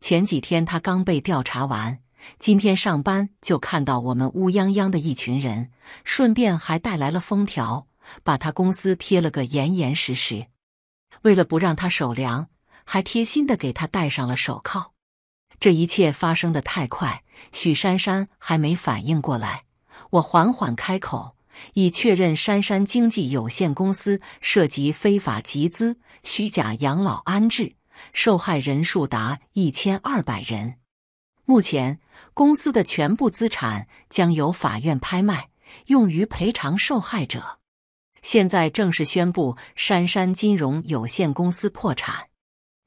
前几天她刚被调查完。今天上班就看到我们乌泱泱的一群人，顺便还带来了封条，把他公司贴了个严严实实。为了不让他手凉，还贴心的给他戴上了手铐。这一切发生的太快，许珊珊还没反应过来。我缓缓开口，已确认珊珊经济有限公司涉及非法集资、虚假养老安置，受害人数达一千二百人，目前。公司的全部资产将由法院拍卖，用于赔偿受害者。现在正式宣布，珊珊金融有限公司破产。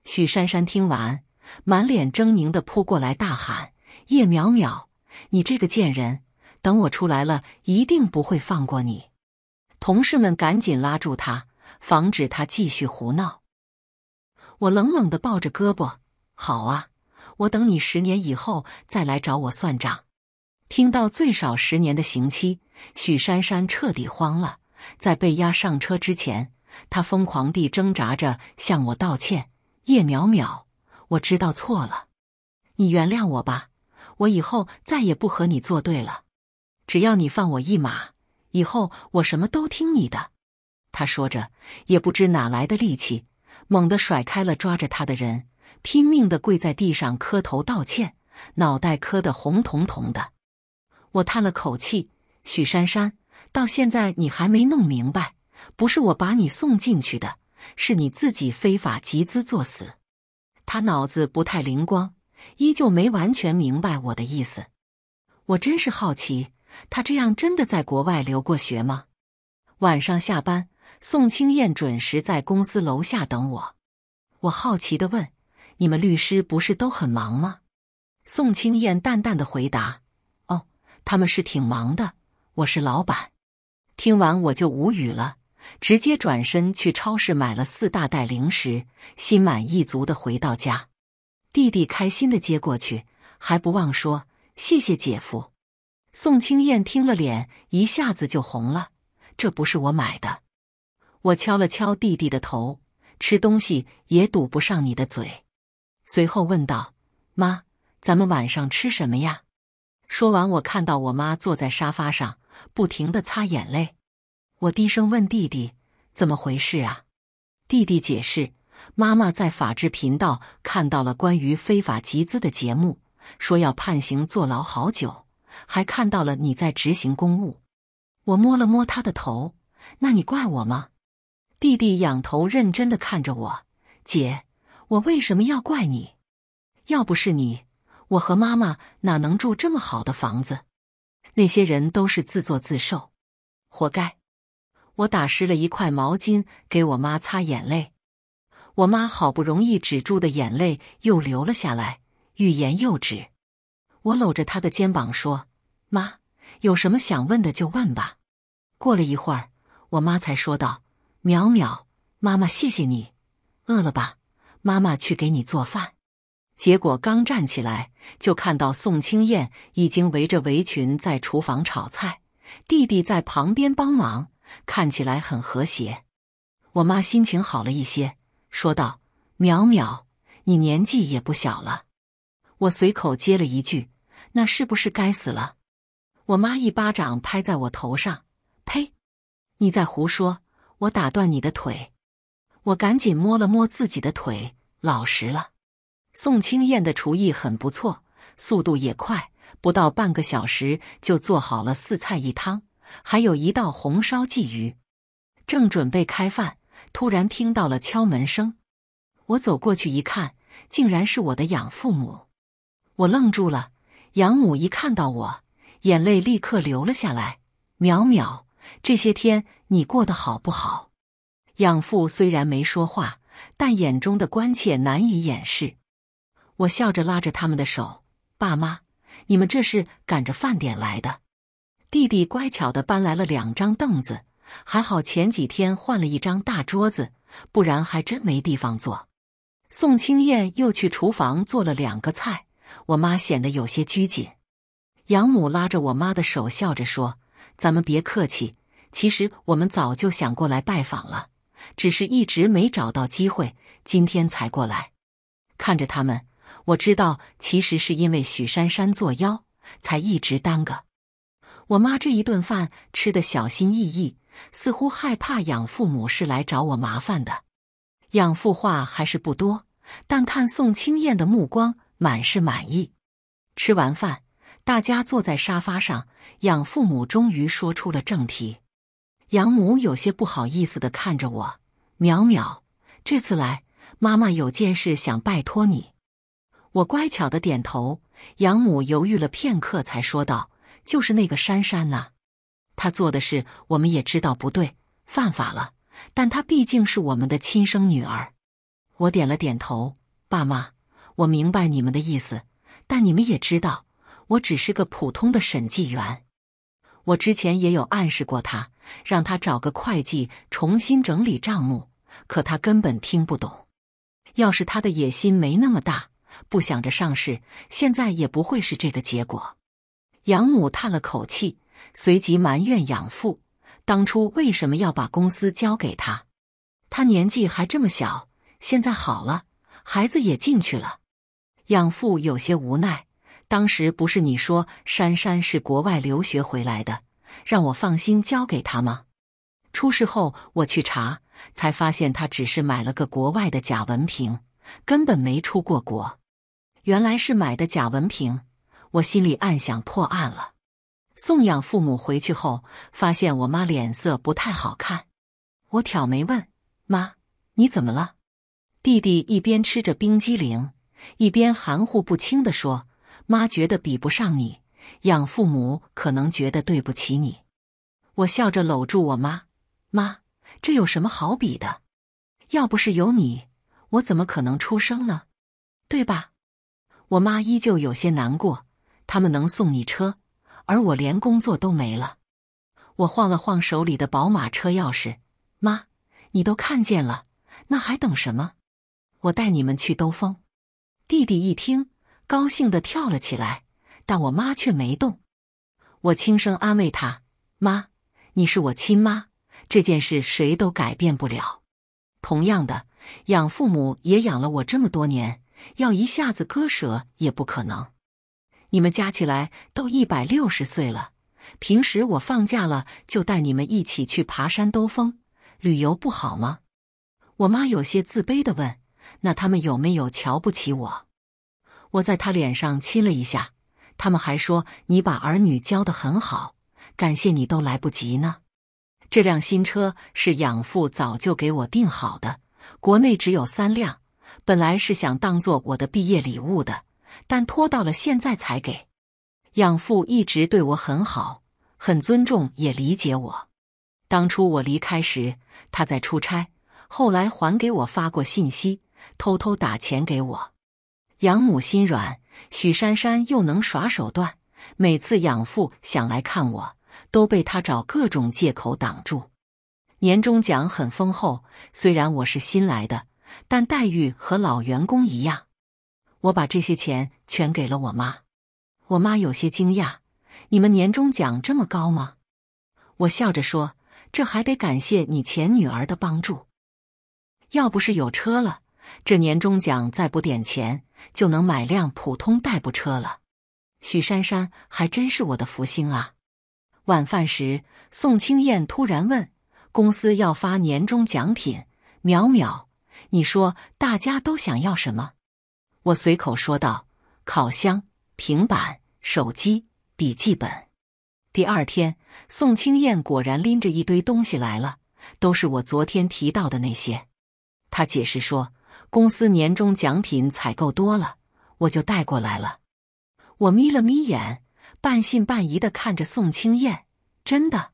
许珊珊听完，满脸狰狞的扑过来，大喊：“叶淼淼，你这个贱人！等我出来了一定不会放过你！”同事们赶紧拉住他，防止他继续胡闹。我冷冷的抱着胳膊：“好啊。”我等你十年以后再来找我算账。听到最少十年的刑期，许珊珊彻底慌了。在被押上车之前，她疯狂地挣扎着向我道歉：“叶淼淼，我知道错了，你原谅我吧，我以后再也不和你作对了。只要你放我一马，以后我什么都听你的。”他说着，也不知哪来的力气，猛地甩开了抓着他的人。拼命的跪在地上磕头道歉，脑袋磕得红彤彤的。我叹了口气：“许珊珊，到现在你还没弄明白，不是我把你送进去的，是你自己非法集资作死。”他脑子不太灵光，依旧没完全明白我的意思。我真是好奇，他这样真的在国外留过学吗？晚上下班，宋青燕准时在公司楼下等我。我好奇地问。你们律师不是都很忙吗？宋清燕淡淡的回答：“哦，他们是挺忙的。我是老板。”听完我就无语了，直接转身去超市买了四大袋零食，心满意足的回到家。弟弟开心的接过去，还不忘说：“谢谢姐夫。”宋清燕听了，脸一下子就红了：“这不是我买的。”我敲了敲弟弟的头：“吃东西也堵不上你的嘴。”随后问道：“妈，咱们晚上吃什么呀？”说完，我看到我妈坐在沙发上，不停的擦眼泪。我低声问弟弟：“怎么回事啊？”弟弟解释：“妈妈在法制频道看到了关于非法集资的节目，说要判刑坐牢好久，还看到了你在执行公务。”我摸了摸他的头：“那你怪我吗？”弟弟仰头认真的看着我：“姐。”我为什么要怪你？要不是你，我和妈妈哪能住这么好的房子？那些人都是自作自受，活该！我打湿了一块毛巾给我妈擦眼泪，我妈好不容易止住的眼泪又流了下来，欲言又止。我搂着她的肩膀说：“妈，有什么想问的就问吧。”过了一会儿，我妈才说道：“淼淼，妈妈谢谢你。饿了吧？”妈妈去给你做饭，结果刚站起来就看到宋清燕已经围着围裙在厨房炒菜，弟弟在旁边帮忙，看起来很和谐。我妈心情好了一些，说道：“淼淼，你年纪也不小了。”我随口接了一句：“那是不是该死了？”我妈一巴掌拍在我头上：“呸！你在胡说，我打断你的腿。”我赶紧摸了摸自己的腿，老实了。宋清燕的厨艺很不错，速度也快，不到半个小时就做好了四菜一汤，还有一道红烧鲫鱼。正准备开饭，突然听到了敲门声。我走过去一看，竟然是我的养父母。我愣住了。养母一看到我，眼泪立刻流了下来。淼淼，这些天你过得好不好？养父虽然没说话，但眼中的关切难以掩饰。我笑着拉着他们的手：“爸妈，你们这是赶着饭点来的。”弟弟乖巧的搬来了两张凳子，还好前几天换了一张大桌子，不然还真没地方坐。宋青燕又去厨房做了两个菜，我妈显得有些拘谨。养母拉着我妈的手笑着说：“咱们别客气，其实我们早就想过来拜访了。”只是一直没找到机会，今天才过来。看着他们，我知道其实是因为许珊珊作妖，才一直耽搁。我妈这一顿饭吃的小心翼翼，似乎害怕养父母是来找我麻烦的。养父话还是不多，但看宋清燕的目光满是满意。吃完饭，大家坐在沙发上，养父母终于说出了正题。养母有些不好意思的看着我，淼淼，这次来，妈妈有件事想拜托你。我乖巧的点头。养母犹豫了片刻，才说道：“就是那个珊珊呐，她做的事我们也知道不对，犯法了。但她毕竟是我们的亲生女儿。”我点了点头。爸妈，我明白你们的意思，但你们也知道，我只是个普通的审计员。我之前也有暗示过他，让他找个会计重新整理账目，可他根本听不懂。要是他的野心没那么大，不想着上市，现在也不会是这个结果。养母叹了口气，随即埋怨养父：“当初为什么要把公司交给他？他年纪还这么小，现在好了，孩子也进去了。”养父有些无奈。当时不是你说珊珊是国外留学回来的，让我放心交给他吗？出事后我去查，才发现他只是买了个国外的假文凭，根本没出过国。原来是买的假文凭，我心里暗想破案了。送养父母回去后，发现我妈脸色不太好看，我挑眉问妈：“你怎么了？”弟弟一边吃着冰激凌，一边含糊不清地说。妈觉得比不上你，养父母可能觉得对不起你。我笑着搂住我妈，妈，这有什么好比的？要不是有你，我怎么可能出生呢？对吧？我妈依旧有些难过。他们能送你车，而我连工作都没了。我晃了晃手里的宝马车钥匙，妈，你都看见了，那还等什么？我带你们去兜风。弟弟一听。高兴地跳了起来，但我妈却没动。我轻声安慰她：“妈，你是我亲妈，这件事谁都改变不了。同样的，养父母也养了我这么多年，要一下子割舍也不可能。你们加起来都一百六十岁了，平时我放假了就带你们一起去爬山、兜风、旅游，不好吗？”我妈有些自卑地问：“那他们有没有瞧不起我？”我在他脸上亲了一下，他们还说你把儿女教得很好，感谢你都来不及呢。这辆新车是养父早就给我订好的，国内只有三辆，本来是想当做我的毕业礼物的，但拖到了现在才给。养父一直对我很好，很尊重，也理解我。当初我离开时他在出差，后来还给我发过信息，偷偷打钱给我。养母心软，许珊珊又能耍手段，每次养父想来看我，都被他找各种借口挡住。年终奖很丰厚，虽然我是新来的，但待遇和老员工一样。我把这些钱全给了我妈，我妈有些惊讶：“你们年终奖这么高吗？”我笑着说：“这还得感谢你前女儿的帮助，要不是有车了。”这年终奖再补点钱，就能买辆普通代步车了。许珊珊还真是我的福星啊！晚饭时，宋清燕突然问：“公司要发年终奖品，淼淼，你说大家都想要什么？”我随口说道：“烤箱、平板、手机、笔记本。”第二天，宋清燕果然拎着一堆东西来了，都是我昨天提到的那些。他解释说。公司年终奖品采购多了，我就带过来了。我眯了眯眼，半信半疑的看着宋清燕。真的？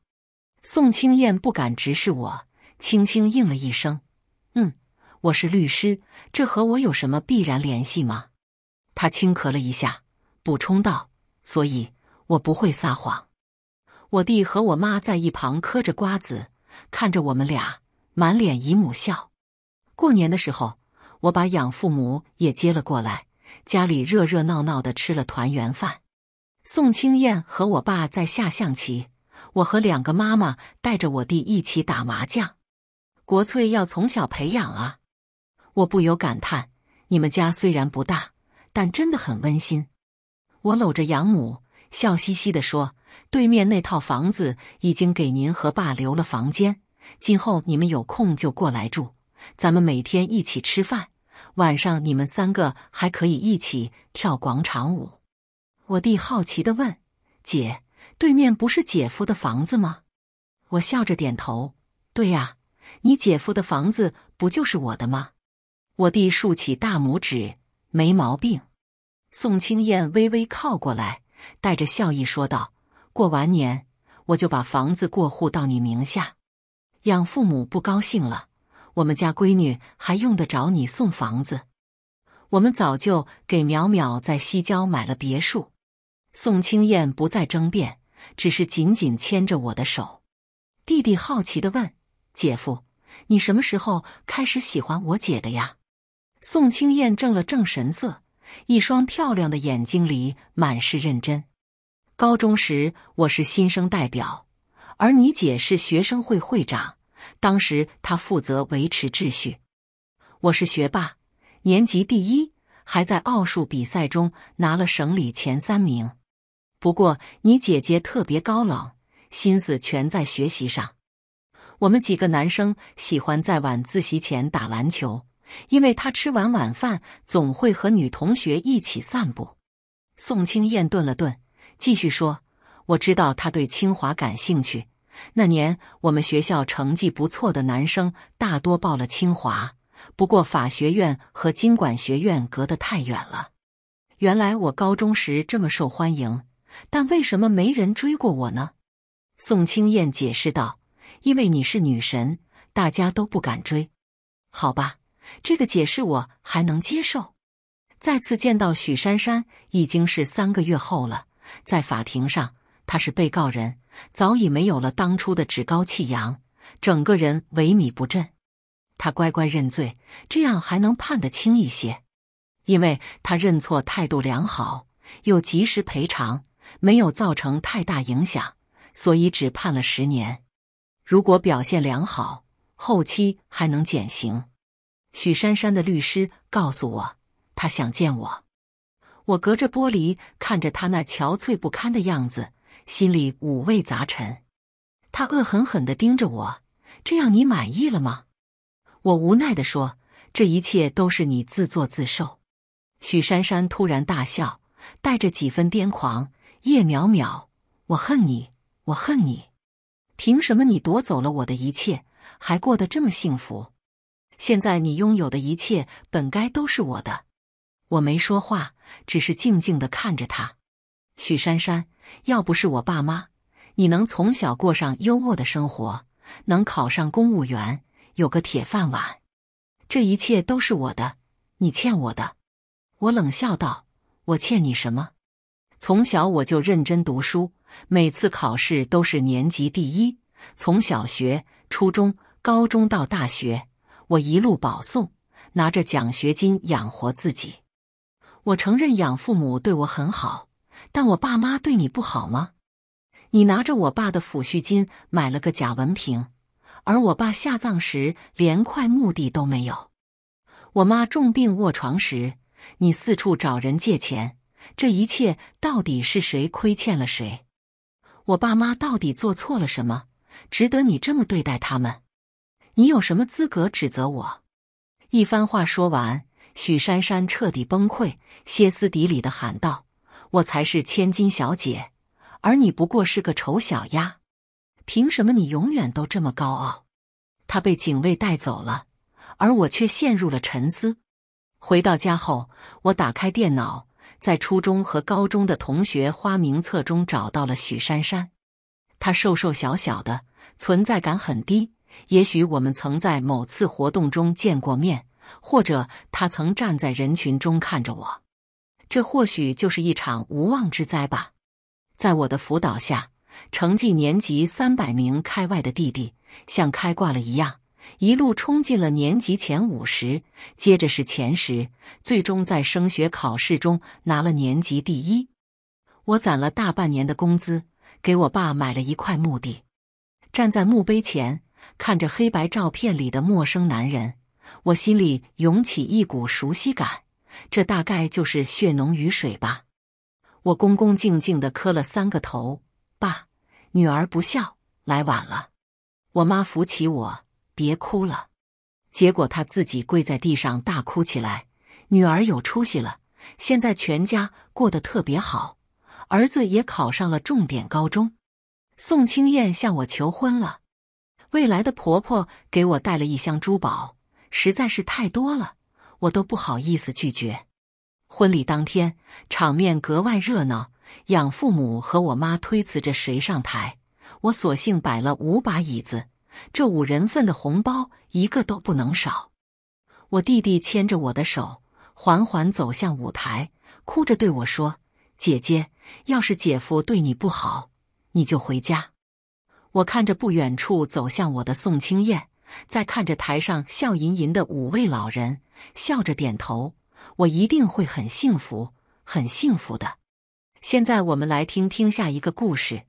宋清燕不敢直视我，轻轻应了一声：“嗯。”我是律师，这和我有什么必然联系吗？他轻咳了一下，补充道：“所以我不会撒谎。”我弟和我妈在一旁嗑着瓜子，看着我们俩，满脸姨母笑。过年的时候。我把养父母也接了过来，家里热热闹闹的吃了团圆饭。宋清燕和我爸在下象棋，我和两个妈妈带着我弟一起打麻将。国粹要从小培养啊！我不由感叹：你们家虽然不大，但真的很温馨。我搂着养母，笑嘻嘻地说：“对面那套房子已经给您和爸留了房间，今后你们有空就过来住，咱们每天一起吃饭。”晚上你们三个还可以一起跳广场舞。我弟好奇的问：“姐，对面不是姐夫的房子吗？”我笑着点头：“对呀，你姐夫的房子不就是我的吗？”我弟竖起大拇指：“没毛病。”宋清燕微微靠过来，带着笑意说道：“过完年我就把房子过户到你名下。”养父母不高兴了。我们家闺女还用得着你送房子？我们早就给淼淼在西郊买了别墅。宋清燕不再争辩，只是紧紧牵着我的手。弟弟好奇的问：“姐夫，你什么时候开始喜欢我姐的呀？”宋清燕正了正神色，一双漂亮的眼睛里满是认真。高中时，我是新生代表，而你姐是学生会会长。当时他负责维持秩序，我是学霸，年级第一，还在奥数比赛中拿了省里前三名。不过你姐姐特别高冷，心思全在学习上。我们几个男生喜欢在晚自习前打篮球，因为他吃完晚饭总会和女同学一起散步。宋清燕顿了顿，继续说：“我知道他对清华感兴趣。”那年我们学校成绩不错的男生大多报了清华，不过法学院和经管学院隔得太远了。原来我高中时这么受欢迎，但为什么没人追过我呢？宋青燕解释道：“因为你是女神，大家都不敢追。”好吧，这个解释我还能接受。再次见到许珊珊已经是三个月后了，在法庭上她是被告人。早已没有了当初的趾高气扬，整个人萎靡不振。他乖乖认罪，这样还能判得轻一些，因为他认错态度良好，又及时赔偿，没有造成太大影响，所以只判了十年。如果表现良好，后期还能减刑。许珊珊的律师告诉我，他想见我。我隔着玻璃看着他那憔悴不堪的样子。心里五味杂陈，他恶狠狠地盯着我：“这样你满意了吗？”我无奈地说：“这一切都是你自作自受。”许珊珊突然大笑，带着几分癫狂：“叶淼淼，我恨你！我恨你！凭什么你夺走了我的一切，还过得这么幸福？现在你拥有的一切，本该都是我的。”我没说话，只是静静地看着他。许珊珊。要不是我爸妈，你能从小过上优渥的生活，能考上公务员，有个铁饭碗，这一切都是我的，你欠我的。我冷笑道：“我欠你什么？从小我就认真读书，每次考试都是年级第一。从小学、初中、高中到大学，我一路保送，拿着奖学金养活自己。我承认养父母对我很好。”但我爸妈对你不好吗？你拿着我爸的抚恤金买了个假文凭，而我爸下葬时连块墓地都没有。我妈重病卧床时，你四处找人借钱。这一切到底是谁亏欠了谁？我爸妈到底做错了什么，值得你这么对待他们？你有什么资格指责我？一番话说完，许珊珊彻底崩溃，歇斯底里的喊道。我才是千金小姐，而你不过是个丑小鸭。凭什么你永远都这么高傲？他被警卫带走了，而我却陷入了沉思。回到家后，我打开电脑，在初中和高中的同学花名册中找到了许珊珊。她瘦瘦小小的，存在感很低。也许我们曾在某次活动中见过面，或者她曾站在人群中看着我。这或许就是一场无妄之灾吧。在我的辅导下，成绩年级三百名开外的弟弟像开挂了一样，一路冲进了年级前五十，接着是前十，最终在升学考试中拿了年级第一。我攒了大半年的工资，给我爸买了一块墓地。站在墓碑前，看着黑白照片里的陌生男人，我心里涌起一股熟悉感。这大概就是血浓于水吧。我恭恭敬敬的磕了三个头。爸，女儿不孝，来晚了。我妈扶起我，别哭了。结果她自己跪在地上大哭起来。女儿有出息了，现在全家过得特别好，儿子也考上了重点高中。宋清燕向我求婚了，未来的婆婆给我带了一箱珠宝，实在是太多了。我都不好意思拒绝。婚礼当天，场面格外热闹。养父母和我妈推辞着谁上台，我索性摆了五把椅子。这五人份的红包，一个都不能少。我弟弟牵着我的手，缓缓走向舞台，哭着对我说：“姐姐，要是姐夫对你不好，你就回家。”我看着不远处走向我的宋清燕。在看着台上笑吟吟的五位老人，笑着点头。我一定会很幸福，很幸福的。现在我们来听听下一个故事。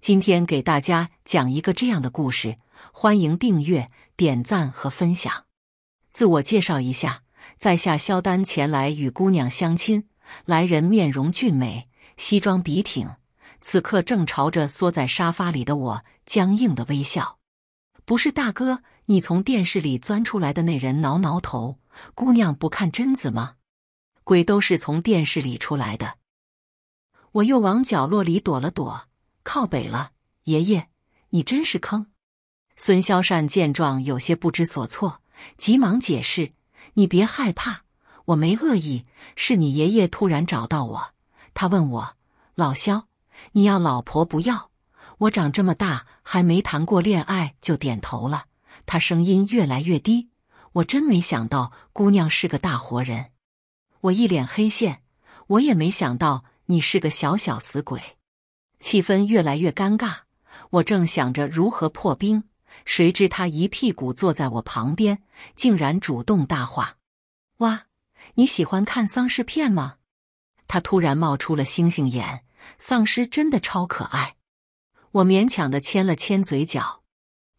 今天给大家讲一个这样的故事，欢迎订阅、点赞和分享。自我介绍一下，在下肖丹前来与姑娘相亲。来人面容俊美，西装笔挺，此刻正朝着缩在沙发里的我僵硬的微笑。不是大哥，你从电视里钻出来的那人挠挠头，姑娘不看贞子吗？鬼都是从电视里出来的。我又往角落里躲了躲，靠北了。爷爷，你真是坑！孙肖善见状有些不知所措，急忙解释：“你别害怕，我没恶意。是你爷爷突然找到我，他问我：老肖，你要老婆不要？”我长这么大还没谈过恋爱，就点头了。他声音越来越低，我真没想到姑娘是个大活人。我一脸黑线，我也没想到你是个小小死鬼。气氛越来越尴尬，我正想着如何破冰，谁知他一屁股坐在我旁边，竟然主动搭话。哇，你喜欢看丧尸片吗？他突然冒出了星星眼，丧尸真的超可爱。我勉强的牵了牵嘴角，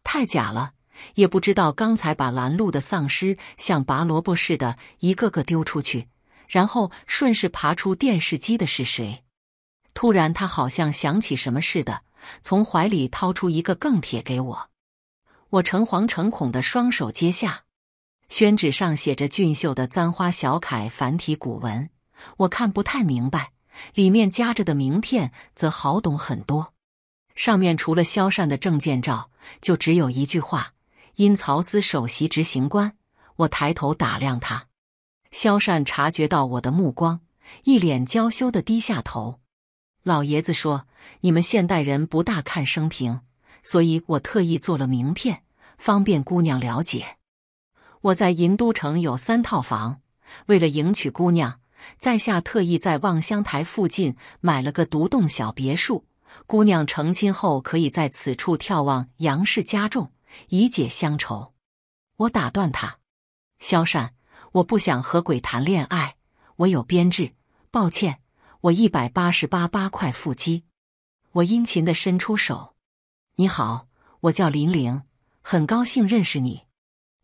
太假了。也不知道刚才把拦路的丧尸像拔萝卜似的一个个丢出去，然后顺势爬出电视机的是谁？突然，他好像想起什么似的，从怀里掏出一个更铁给我。我诚惶诚恐的双手接下，宣纸上写着俊秀的簪花小楷繁体古文，我看不太明白。里面夹着的名片则好懂很多。上面除了萧善的证件照，就只有一句话：“因曹司首席执行官。”我抬头打量他，萧善察觉到我的目光，一脸娇羞的低下头。老爷子说：“你们现代人不大看生平，所以我特意做了名片，方便姑娘了解。我在银都城有三套房，为了迎娶姑娘，在下特意在望乡台附近买了个独栋小别墅。”姑娘成亲后可以在此处眺望杨氏家种，以解乡愁。我打断他，萧善，我不想和鬼谈恋爱，我有编制。抱歉，我一百八十八八块腹肌。我殷勤的伸出手，你好，我叫林玲，很高兴认识你。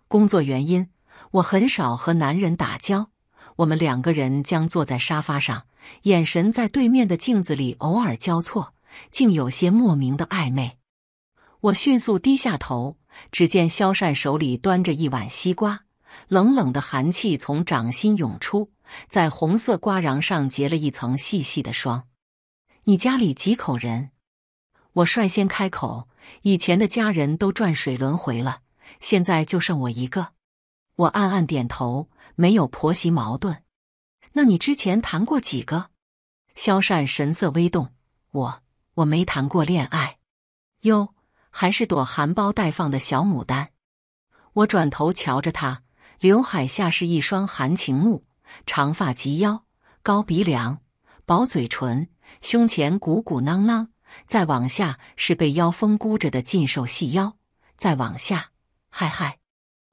工作原因，我很少和男人打交。我们两个人将坐在沙发上，眼神在对面的镜子里偶尔交错。竟有些莫名的暧昧。我迅速低下头，只见萧善手里端着一碗西瓜，冷冷的寒气从掌心涌出，在红色瓜瓤上结了一层细细的霜。你家里几口人？我率先开口。以前的家人都转水轮回了，现在就剩我一个。我暗暗点头，没有婆媳矛盾。那你之前谈过几个？萧善神色微动，我。我没谈过恋爱哟，还是朵含苞待放的小牡丹。我转头瞧着她，刘海下是一双含情目，长发及腰，高鼻梁，薄嘴唇，胸前鼓鼓囊囊，再往下是被腰封箍着的劲瘦细腰，再往下，嗨嗨，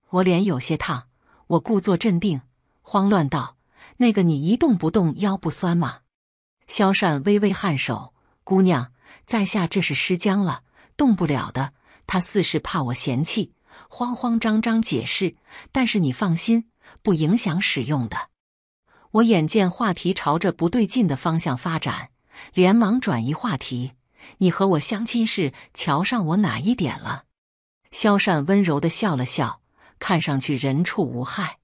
我脸有些烫，我故作镇定，慌乱道：“那个，你一动不动，腰不酸吗？”萧善微微颔首。姑娘，在下这是失僵了，动不了的。他似是怕我嫌弃，慌慌张张解释。但是你放心，不影响使用的。我眼见话题朝着不对劲的方向发展，连忙转移话题。你和我相亲是瞧上我哪一点了？萧善温柔的笑了笑，看上去人畜无害。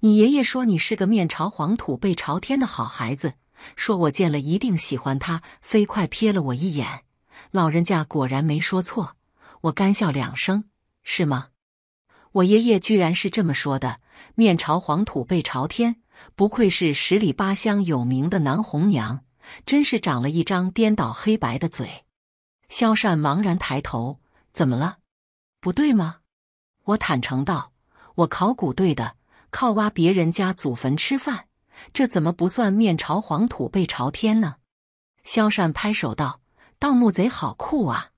你爷爷说你是个面朝黄土背朝天的好孩子。说我见了一定喜欢他，飞快瞥了我一眼。老人家果然没说错，我干笑两声，是吗？我爷爷居然是这么说的，面朝黄土背朝天，不愧是十里八乡有名的男红娘，真是长了一张颠倒黑白的嘴。萧善茫然抬头，怎么了？不对吗？我坦诚道：“我考古队的，靠挖别人家祖坟吃饭。”这怎么不算面朝黄土背朝天呢？萧善拍手道：“盗墓贼好酷啊！”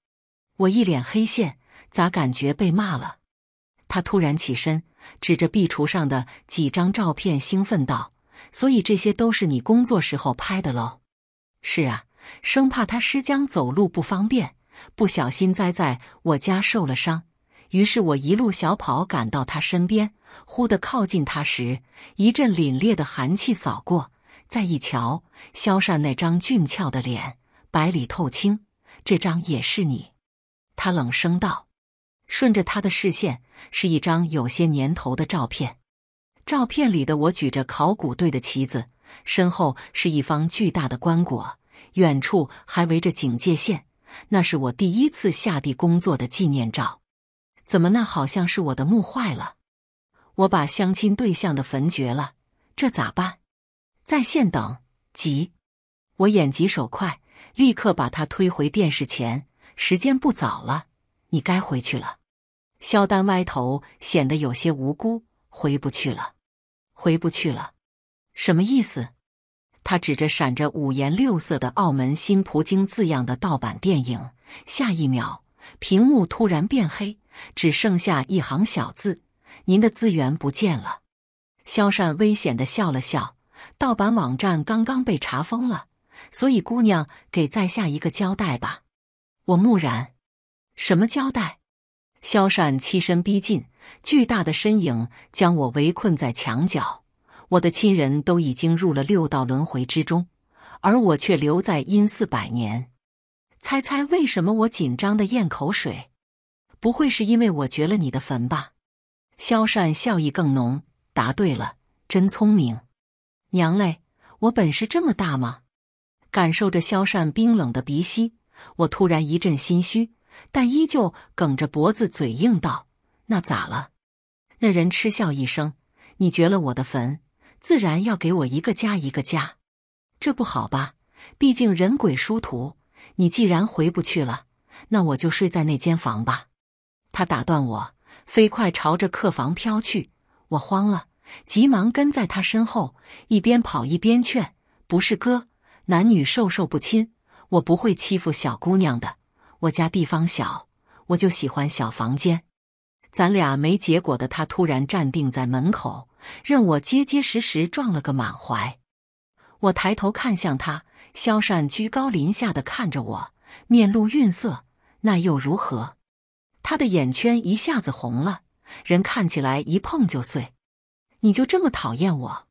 我一脸黑线，咋感觉被骂了？他突然起身，指着壁橱上的几张照片，兴奋道：“所以这些都是你工作时候拍的喽？”“是啊，生怕他尸僵走路不方便，不小心栽在我家受了伤。”于是我一路小跑赶到他身边，忽地靠近他时，一阵凛冽的寒气扫过。再一瞧，萧善那张俊俏的脸，白里透青，这张也是你。他冷声道：“顺着他的视线，是一张有些年头的照片。照片里的我举着考古队的旗子，身后是一方巨大的棺椁，远处还围着警戒线。那是我第一次下地工作的纪念照。”怎么？那好像是我的墓坏了。我把相亲对象的坟掘了，这咋办？在线等，急！我眼疾手快，立刻把他推回电视前。时间不早了，你该回去了。肖丹歪头，显得有些无辜。回不去了，回不去了，什么意思？他指着闪着五颜六色的“澳门新葡京”字样的盗版电影。下一秒，屏幕突然变黑。只剩下一行小字：“您的资源不见了。”萧善危险的笑了笑：“盗版网站刚刚被查封了，所以姑娘给在下一个交代吧。”我木然：“什么交代？”萧善欺身逼近，巨大的身影将我围困在墙角。我的亲人都已经入了六道轮回之中，而我却留在阴司百年。猜猜为什么？我紧张的咽口水。不会是因为我掘了你的坟吧？萧善笑意更浓，答对了，真聪明。娘嘞，我本事这么大吗？感受着萧善冰冷的鼻息，我突然一阵心虚，但依旧梗着脖子嘴硬道：“那咋了？”那人嗤笑一声：“你掘了我的坟，自然要给我一个家一个家，这不好吧？毕竟人鬼殊途。你既然回不去了，那我就睡在那间房吧。”他打断我，飞快朝着客房飘去。我慌了，急忙跟在他身后，一边跑一边劝：“不是哥，男女授受不亲，我不会欺负小姑娘的。我家地方小，我就喜欢小房间。”咱俩没结果的，他突然站定在门口，任我结结实实撞了个满怀。我抬头看向他，萧善居高临下的看着我，面露愠色。那又如何？他的眼圈一下子红了，人看起来一碰就碎。你就这么讨厌我？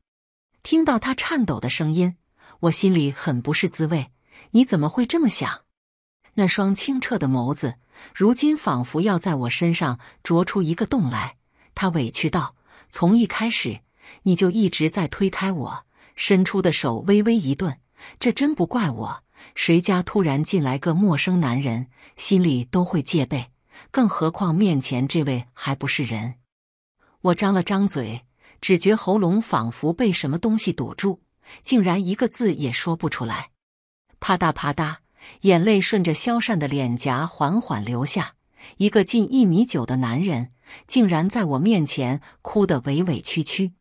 听到他颤抖的声音，我心里很不是滋味。你怎么会这么想？那双清澈的眸子，如今仿佛要在我身上啄出一个洞来。他委屈道：“从一开始，你就一直在推开我。伸出的手微微一顿，这真不怪我。谁家突然进来个陌生男人，心里都会戒备。”更何况面前这位还不是人，我张了张嘴，只觉喉咙仿佛被什么东西堵住，竟然一个字也说不出来。啪嗒啪嗒，眼泪顺着萧善的脸颊缓缓流下。一个近一米九的男人，竟然在我面前哭得委委屈屈。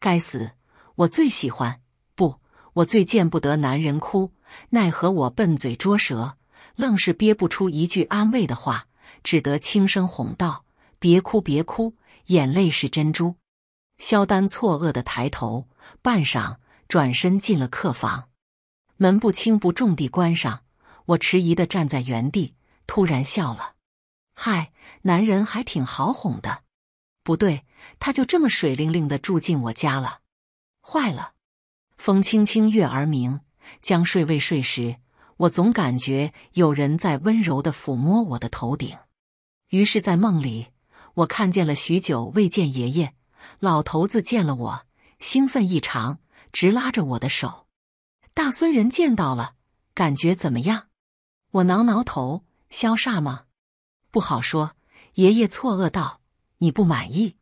该死，我最喜欢不，我最见不得男人哭，奈何我笨嘴拙舌，愣是憋不出一句安慰的话。只得轻声哄道：“别哭，别哭，眼泪是珍珠。”萧丹错愕地抬头，半晌，转身进了客房，门不轻不重地关上。我迟疑地站在原地，突然笑了：“嗨，男人还挺好哄的。”不对，他就这么水灵灵的住进我家了。坏了，风轻轻，月儿明，将睡未睡时，我总感觉有人在温柔地抚摸我的头顶。于是，在梦里，我看见了许久未见爷爷。老头子见了我，兴奋异常，直拉着我的手。大孙人见到了，感觉怎么样？我挠挠头，潇洒吗？不好说。爷爷错愕道：“你不满意？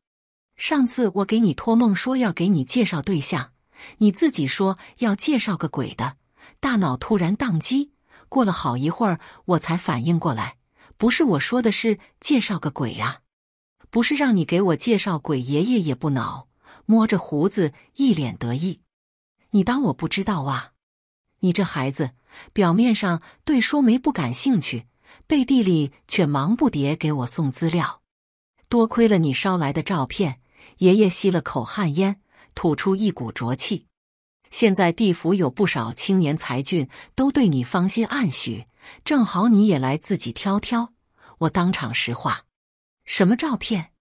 上次我给你托梦说要给你介绍对象，你自己说要介绍个鬼的，大脑突然宕机。过了好一会儿，我才反应过来。”不是我说的是介绍个鬼啊！不是让你给我介绍鬼，爷爷也不恼，摸着胡子一脸得意。你当我不知道啊？你这孩子，表面上对说媒不感兴趣，背地里却忙不迭给我送资料。多亏了你捎来的照片，爷爷吸了口旱烟，吐出一股浊气。现在地府有不少青年才俊都对你芳心暗许，正好你也来自己挑挑。我当场石化，什么照片？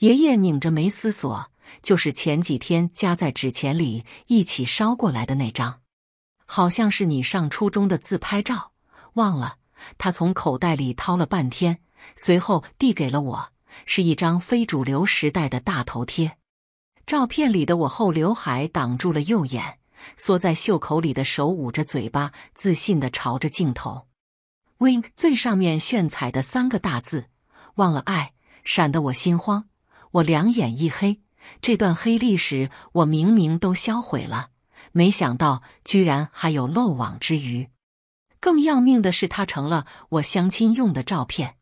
爷爷拧着眉思索，就是前几天夹在纸钱里一起烧过来的那张，好像是你上初中的自拍照。忘了，他从口袋里掏了半天，随后递给了我，是一张非主流时代的大头贴。照片里的我后刘海挡住了右眼。缩在袖口里的手捂着嘴巴，自信的朝着镜头 wink 最上面炫彩的三个大字，忘了爱，闪得我心慌，我两眼一黑。这段黑历史我明明都销毁了，没想到居然还有漏网之鱼。更要命的是，它成了我相亲用的照片，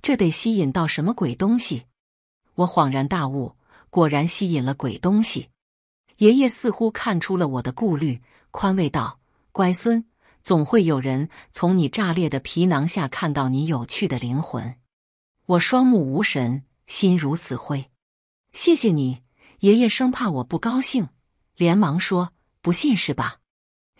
这得吸引到什么鬼东西？我恍然大悟，果然吸引了鬼东西。爷爷似乎看出了我的顾虑，宽慰道：“乖孙，总会有人从你炸裂的皮囊下看到你有趣的灵魂。”我双目无神，心如死灰。谢谢你，爷爷，生怕我不高兴，连忙说：“不信是吧？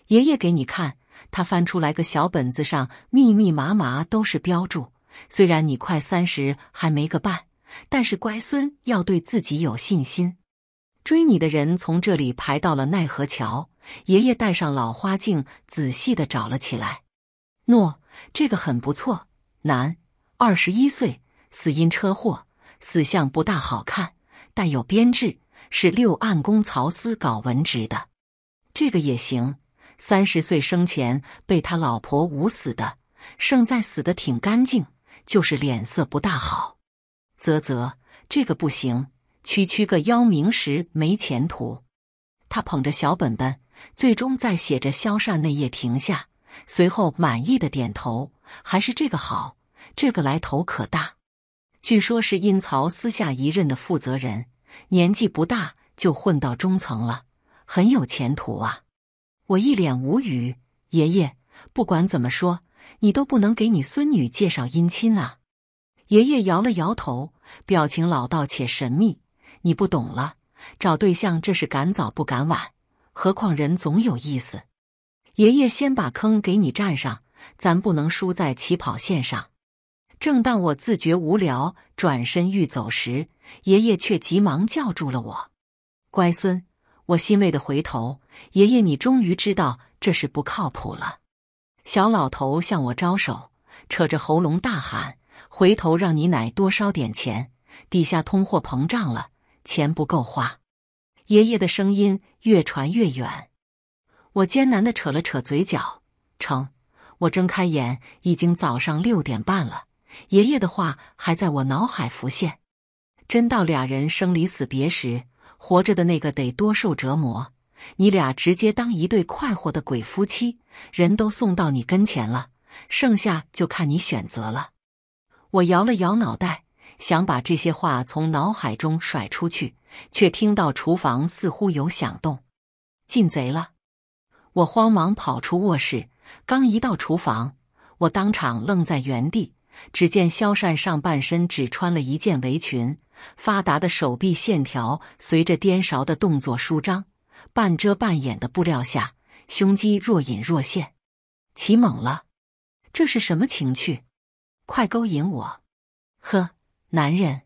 爷爷给你看。”他翻出来个小本子，上密密麻麻都是标注。虽然你快三十还没个半，但是乖孙要对自己有信心。追你的人从这里排到了奈何桥。爷爷戴上老花镜，仔细的找了起来。诺，这个很不错。男，二十一岁，死因车祸，死相不大好看，但有编制，是六暗宫曹司搞文职的。这个也行。三十岁生前被他老婆捂死的，胜在死的挺干净，就是脸色不大好。啧啧，这个不行。区区个妖名士没前途。他捧着小本本，最终在写着萧善那页停下，随后满意的点头。还是这个好，这个来头可大。据说是阴曹私下一任的负责人，年纪不大就混到中层了，很有前途啊。我一脸无语：“爷爷，不管怎么说，你都不能给你孙女介绍姻亲啊。”爷爷摇了摇头，表情老道且神秘。你不懂了，找对象这是赶早不赶晚，何况人总有意思。爷爷先把坑给你占上，咱不能输在起跑线上。正当我自觉无聊，转身欲走时，爷爷却急忙叫住了我。乖孙，我欣慰的回头，爷爷你终于知道这是不靠谱了。小老头向我招手，扯着喉咙大喊：“回头让你奶多烧点钱，底下通货膨胀了。”钱不够花，爷爷的声音越传越远。我艰难的扯了扯嘴角，成。我睁开眼，已经早上六点半了。爷爷的话还在我脑海浮现。真到俩人生离死别时，活着的那个得多受折磨。你俩直接当一对快活的鬼夫妻，人都送到你跟前了，剩下就看你选择了。我摇了摇脑袋。想把这些话从脑海中甩出去，却听到厨房似乎有响动，进贼了！我慌忙跑出卧室，刚一到厨房，我当场愣在原地。只见萧善上半身只穿了一件围裙，发达的手臂线条随着颠勺的动作舒张，半遮半掩的布料下，胸肌若隐若现。起猛了，这是什么情趣？快勾引我！呵。男人，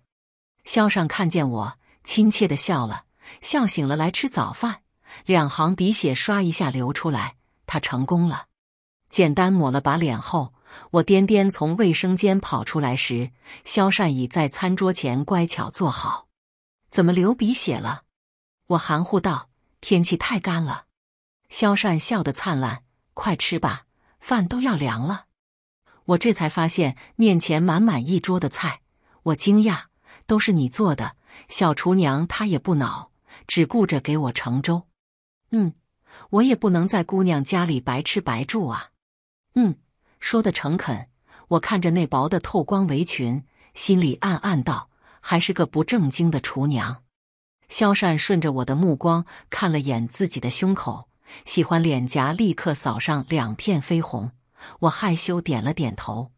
肖尚看见我，亲切的笑了。笑醒了，来吃早饭。两行鼻血刷一下流出来，他成功了。简单抹了把脸后，我颠颠从卫生间跑出来时，肖善已在餐桌前乖巧坐好。怎么流鼻血了？我含糊道。天气太干了。肖善笑得灿烂。快吃吧，饭都要凉了。我这才发现面前满满一桌的菜。我惊讶，都是你做的，小厨娘她也不恼，只顾着给我盛粥。嗯，我也不能在姑娘家里白吃白住啊。嗯，说的诚恳。我看着那薄的透光围裙，心里暗暗道：还是个不正经的厨娘。萧善顺着我的目光看了眼自己的胸口，喜欢脸颊立刻扫上两片绯红。我害羞点了点头。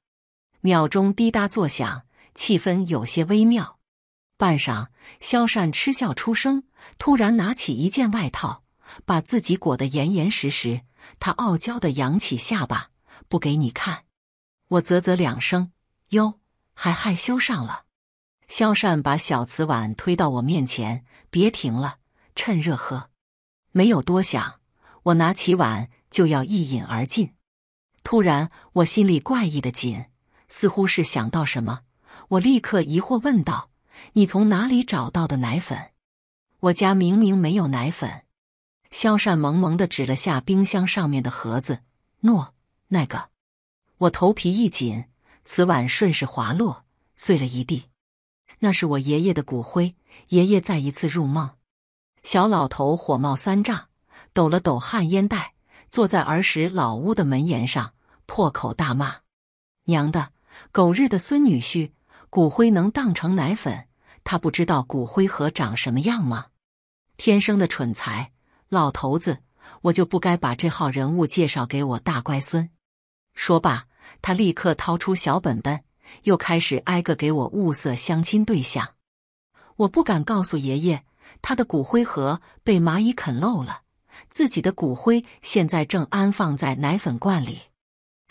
秒钟滴答作响。气氛有些微妙，半晌，萧善嗤笑出声，突然拿起一件外套，把自己裹得严严实实。他傲娇地扬起下巴：“不给你看。”我啧啧两声：“哟，还害羞上了。”萧善把小瓷碗推到我面前：“别停了，趁热喝。”没有多想，我拿起碗就要一饮而尽。突然，我心里怪异的紧，似乎是想到什么。我立刻疑惑问道：“你从哪里找到的奶粉？我家明明没有奶粉。”萧善萌萌的指了下冰箱上面的盒子，“诺，那个。”我头皮一紧，瓷碗顺势滑落，碎了一地。那是我爷爷的骨灰。爷爷再一次入梦，小老头火冒三丈，抖了抖旱烟袋，坐在儿时老屋的门檐上，破口大骂：“娘的，狗日的孙女婿！”骨灰能当成奶粉？他不知道骨灰盒长什么样吗？天生的蠢材，老头子，我就不该把这号人物介绍给我大乖孙。说罢，他立刻掏出小本本，又开始挨个给我物色相亲对象。我不敢告诉爷爷，他的骨灰盒被蚂蚁啃漏了，自己的骨灰现在正安放在奶粉罐里。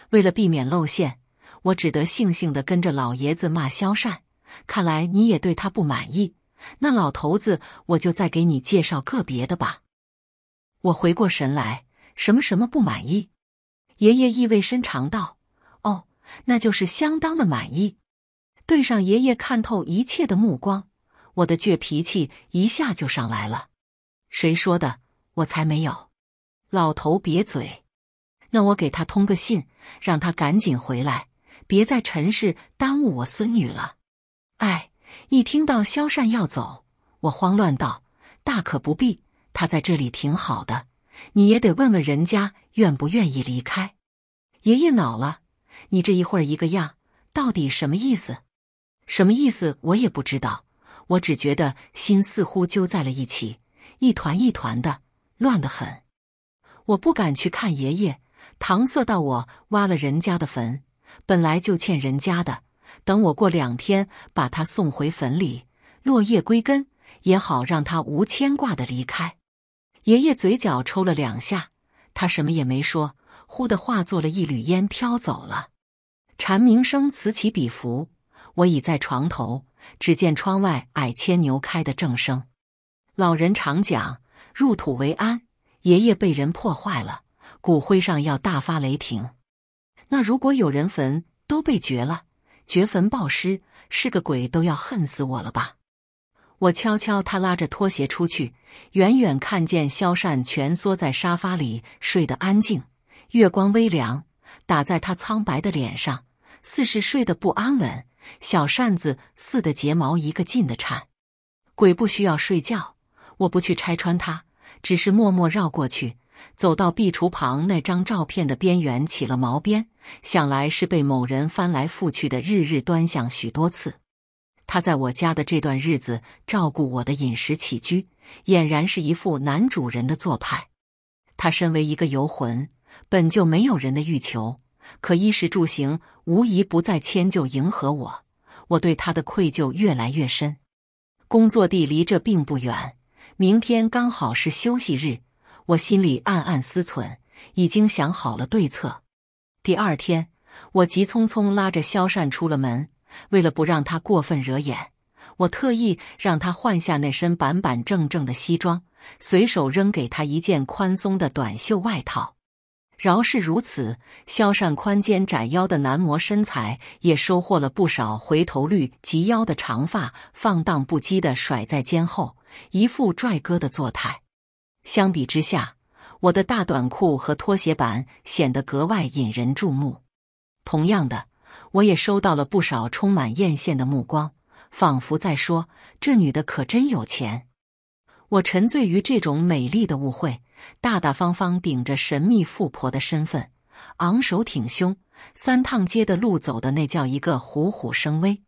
为了避免露馅。我只得悻悻的跟着老爷子骂萧善。看来你也对他不满意。那老头子，我就再给你介绍个别的吧。我回过神来，什么什么不满意？爷爷意味深长道：“哦，那就是相当的满意。”对上爷爷看透一切的目光，我的倔脾气一下就上来了。谁说的？我才没有。老头瘪嘴。那我给他通个信，让他赶紧回来。别在尘世耽误我孙女了，哎！一听到萧善要走，我慌乱道：“大可不必，他在这里挺好的。你也得问问人家愿不愿意离开。”爷爷恼了：“你这一会儿一个样，到底什么意思？什么意思？我也不知道。我只觉得心似乎揪在了一起，一团一团的，乱得很。我不敢去看爷爷，搪塞到我挖了人家的坟。”本来就欠人家的，等我过两天把他送回坟里，落叶归根也好，让他无牵挂的离开。爷爷嘴角抽了两下，他什么也没说，忽地化作了一缕烟飘走了。蝉鸣声此起彼伏，我倚在床头，只见窗外矮牵牛开的正声。老人常讲，入土为安。爷爷被人破坏了，骨灰上要大发雷霆。那如果有人坟都被掘了，掘坟暴尸，是个鬼都要恨死我了吧？我悄悄，他拉着拖鞋出去，远远看见萧善蜷缩在沙发里睡得安静，月光微凉打在他苍白的脸上，似是睡得不安稳，小扇子似的睫毛一个劲的颤。鬼不需要睡觉，我不去拆穿他，只是默默绕过去，走到壁橱旁那张照片的边缘起了毛边。想来是被某人翻来覆去的日日端详许多次。他在我家的这段日子，照顾我的饮食起居，俨然是一副男主人的做派。他身为一个游魂，本就没有人的欲求，可衣食住行无疑不再迁就迎合我。我对他的愧疚越来越深。工作地离这并不远，明天刚好是休息日，我心里暗暗思忖，已经想好了对策。第二天，我急匆匆拉着萧善出了门。为了不让他过分惹眼，我特意让他换下那身板板正正的西装，随手扔给他一件宽松的短袖外套。饶是如此，萧善宽肩窄腰的男模身材也收获了不少回头率。及腰的长发放荡不羁的甩在肩后，一副拽哥的作态。相比之下，我的大短裤和拖鞋板显得格外引人注目。同样的，我也收到了不少充满艳羡的目光，仿佛在说：“这女的可真有钱。”我沉醉于这种美丽的误会，大大方方顶着神秘富婆的身份，昂首挺胸，三趟街的路走的那叫一个虎虎生威。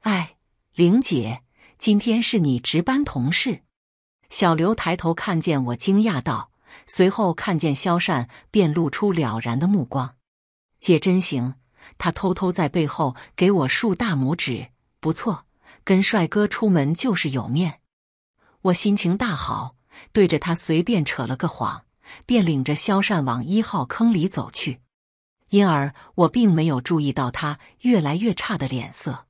哎，玲姐，今天是你值班同事，小刘抬头看见我，惊讶道。随后看见萧善，便露出了然的目光。姐真行，他偷偷在背后给我竖大拇指。不错，跟帅哥出门就是有面。我心情大好，对着他随便扯了个谎，便领着萧善往一号坑里走去。因而我并没有注意到他越来越差的脸色。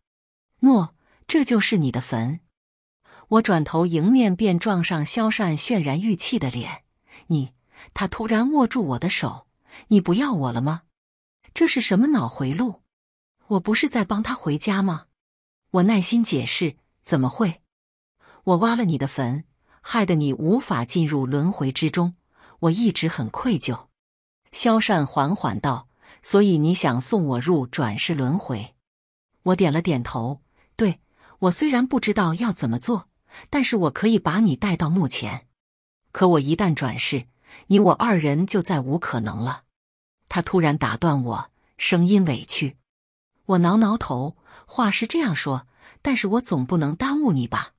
诺，这就是你的坟。我转头迎面便撞上萧善渲然欲气的脸。你，他突然握住我的手。你不要我了吗？这是什么脑回路？我不是在帮他回家吗？我耐心解释，怎么会？我挖了你的坟，害得你无法进入轮回之中，我一直很愧疚。萧善缓缓道：“所以你想送我入转世轮回？”我点了点头，对我虽然不知道要怎么做，但是我可以把你带到墓前。可我一旦转世，你我二人就再无可能了。他突然打断我，声音委屈。我挠挠头，话是这样说，但是我总不能耽误你吧？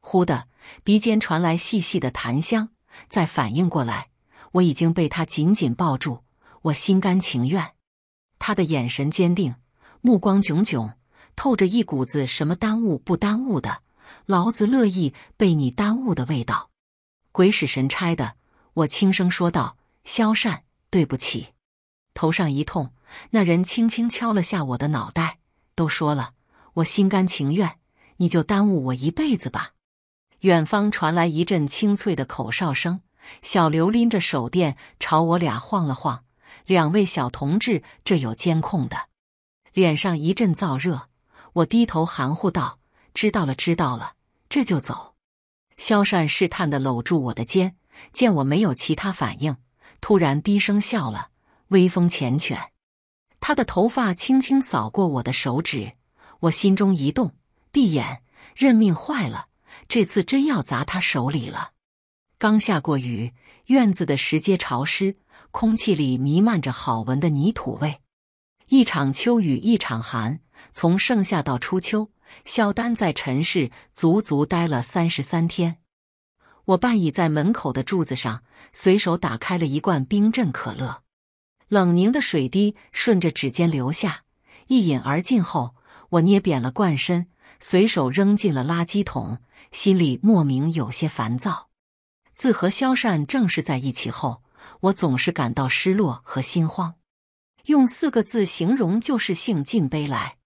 忽的，鼻尖传来细细的檀香，再反应过来，我已经被他紧紧抱住。我心甘情愿。他的眼神坚定，目光炯炯，透着一股子什么耽误不耽误的，老子乐意被你耽误的味道。鬼使神差的，我轻声说道：“肖善，对不起。”头上一痛，那人轻轻敲了下我的脑袋。都说了，我心甘情愿，你就耽误我一辈子吧。远方传来一阵清脆的口哨声，小刘拎着手电朝我俩晃了晃：“两位小同志，这有监控的。”脸上一阵燥热，我低头含糊道：“知道了，知道了，这就走。”萧善试探地搂住我的肩，见我没有其他反应，突然低声笑了，微风缱绻。他的头发轻轻扫过我的手指，我心中一动，闭眼，认命，坏了，这次真要砸他手里了。刚下过雨，院子的石阶潮湿，空气里弥漫着好闻的泥土味。一场秋雨一场寒，从盛夏到初秋。肖丹在陈氏足足待了三十三天，我半倚在门口的柱子上，随手打开了一罐冰镇可乐，冷凝的水滴顺着指尖流下，一饮而尽后，我捏扁了罐身，随手扔进了垃圾桶，心里莫名有些烦躁。自和萧善正式在一起后，我总是感到失落和心慌，用四个字形容就是“兴尽悲来”。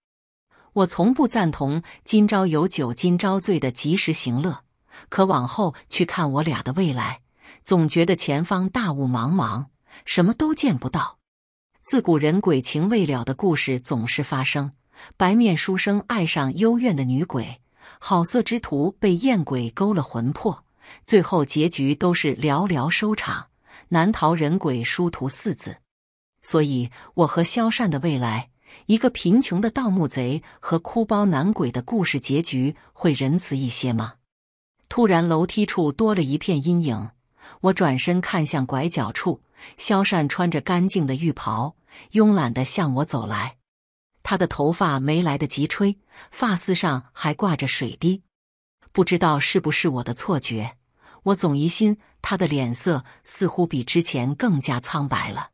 我从不赞同“今朝有酒今朝醉”的及时行乐，可往后去看我俩的未来，总觉得前方大雾茫茫，什么都见不到。自古人鬼情未了的故事总是发生：白面书生爱上幽怨的女鬼，好色之徒被艳鬼勾了魂魄，最后结局都是寥寥收场，难逃人鬼殊途四字。所以我和萧善的未来。一个贫穷的盗墓贼和哭包男鬼的故事结局会仁慈一些吗？突然，楼梯处多了一片阴影。我转身看向拐角处，萧善穿着干净的浴袍，慵懒地向我走来。他的头发没来得及吹，发丝上还挂着水滴。不知道是不是我的错觉，我总疑心他的脸色似乎比之前更加苍白了。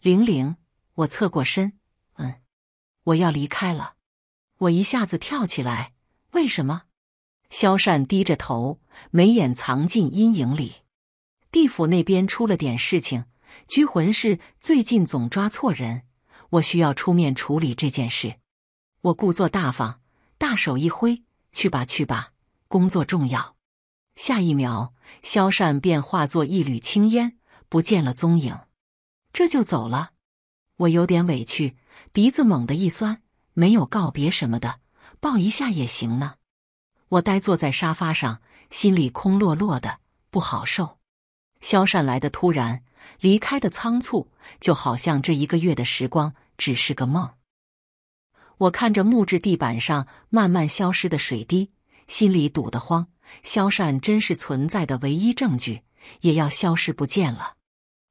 玲玲，我侧过身。我要离开了，我一下子跳起来。为什么？萧善低着头，眉眼藏进阴影里。地府那边出了点事情，拘魂室最近总抓错人，我需要出面处理这件事。我故作大方，大手一挥：“去吧，去吧，工作重要。”下一秒，萧善便化作一缕青烟，不见了踪影。这就走了？我有点委屈。鼻子猛地一酸，没有告别什么的，抱一下也行呢。我呆坐在沙发上，心里空落落的，不好受。萧善来的突然，离开的仓促，就好像这一个月的时光只是个梦。我看着木质地板上慢慢消失的水滴，心里堵得慌。萧善真是存在的唯一证据，也要消失不见了。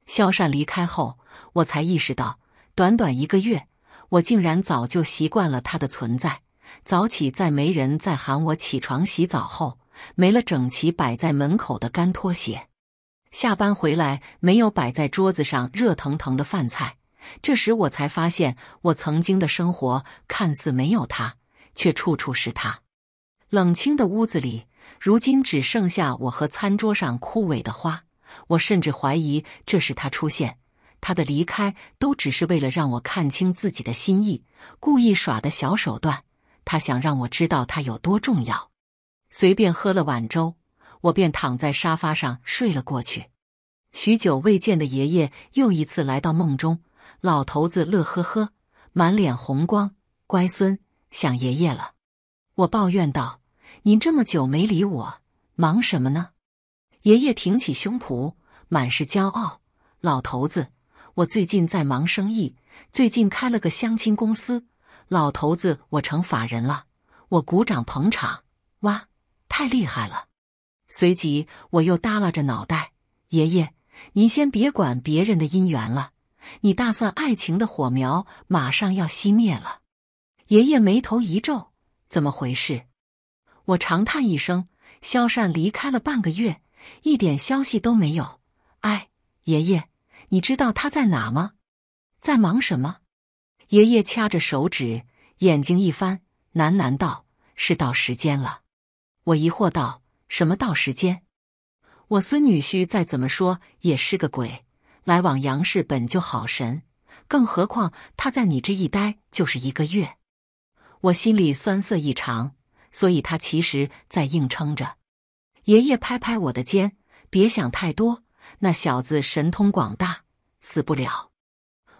萧善离开后，我才意识到，短短一个月。我竟然早就习惯了他的存在。早起在没人再喊我起床洗澡后，没了整齐摆在门口的干拖鞋；下班回来没有摆在桌子上热腾腾的饭菜。这时我才发现，我曾经的生活看似没有他，却处处是他。冷清的屋子里，如今只剩下我和餐桌上枯萎的花。我甚至怀疑，这是他出现。他的离开都只是为了让我看清自己的心意，故意耍的小手段。他想让我知道他有多重要。随便喝了碗粥，我便躺在沙发上睡了过去。许久未见的爷爷又一次来到梦中，老头子乐呵呵，满脸红光。乖孙想爷爷了，我抱怨道：“您这么久没理我，忙什么呢？”爷爷挺起胸脯，满是骄傲。老头子。我最近在忙生意，最近开了个相亲公司。老头子，我成法人了，我鼓掌捧场，哇，太厉害了！随即我又耷拉着脑袋。爷爷，您先别管别人的姻缘了，你大蒜爱情的火苗马上要熄灭了。爷爷眉头一皱，怎么回事？我长叹一声，萧善离开了半个月，一点消息都没有。哎，爷爷。你知道他在哪吗？在忙什么？爷爷掐着手指，眼睛一翻，喃喃道：“是到时间了。”我疑惑道：“什么到时间？我孙女婿再怎么说也是个鬼，来往杨氏本就好神，更何况他在你这一待就是一个月。”我心里酸涩异常，所以他其实在硬撑着。爷爷拍拍我的肩：“别想太多，那小子神通广大。”死不了，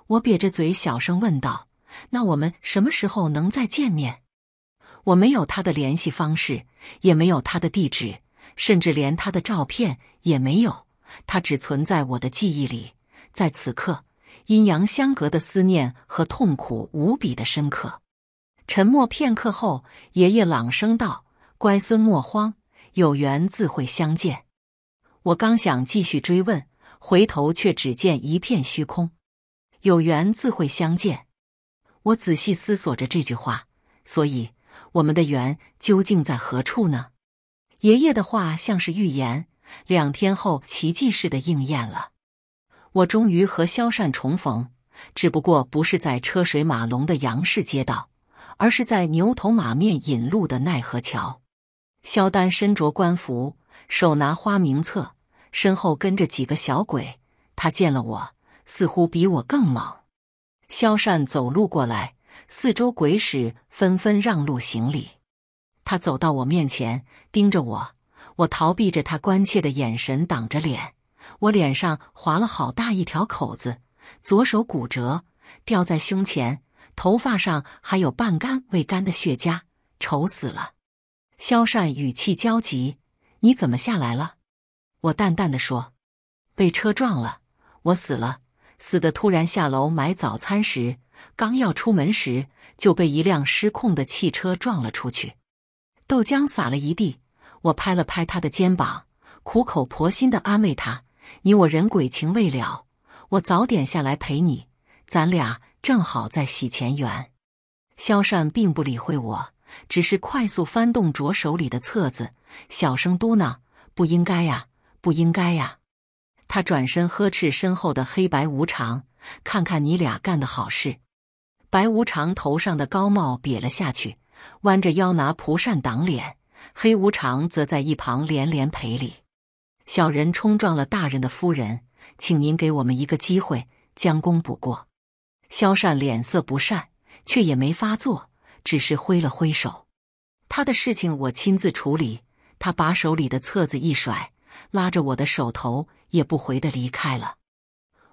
我瘪着嘴小声问道：“那我们什么时候能再见面？”我没有他的联系方式，也没有他的地址，甚至连他的照片也没有。他只存在我的记忆里。在此刻，阴阳相隔的思念和痛苦无比的深刻。沉默片刻后，爷爷朗声道：“乖孙，莫慌，有缘自会相见。”我刚想继续追问。回头却只见一片虚空，有缘自会相见。我仔细思索着这句话，所以我们的缘究竟在何处呢？爷爷的话像是预言，两天后奇迹似的应验了。我终于和萧善重逢，只不过不是在车水马龙的杨氏街道，而是在牛头马面引路的奈何桥。萧丹身着官服，手拿花名册。身后跟着几个小鬼，他见了我，似乎比我更猛。萧善走路过来，四周鬼使纷纷让路行礼。他走到我面前，盯着我，我逃避着他关切的眼神，挡着脸。我脸上划了好大一条口子，左手骨折，吊在胸前，头发上还有半干未干的血痂，丑死了。萧善语气焦急：“你怎么下来了？”我淡淡的说：“被车撞了，我死了，死的突然下楼买早餐时，刚要出门时就被一辆失控的汽车撞了出去，豆浆洒了一地。我拍了拍他的肩膀，苦口婆心的安慰他：‘你我人鬼情未了，我早点下来陪你，咱俩正好再续前缘。’”萧善并不理会我，只是快速翻动着手里的册子，小声嘟囔：“不应该呀。”不应该呀！他转身呵斥身后的黑白无常：“看看你俩干的好事！”白无常头上的高帽瘪了下去，弯着腰拿蒲扇挡脸；黑无常则在一旁连连赔礼：“小人冲撞了大人的夫人，请您给我们一个机会，将功补过。”萧善脸色不善，却也没发作，只是挥了挥手：“他的事情我亲自处理。”他把手里的册子一甩。拉着我的手，头也不回地离开了。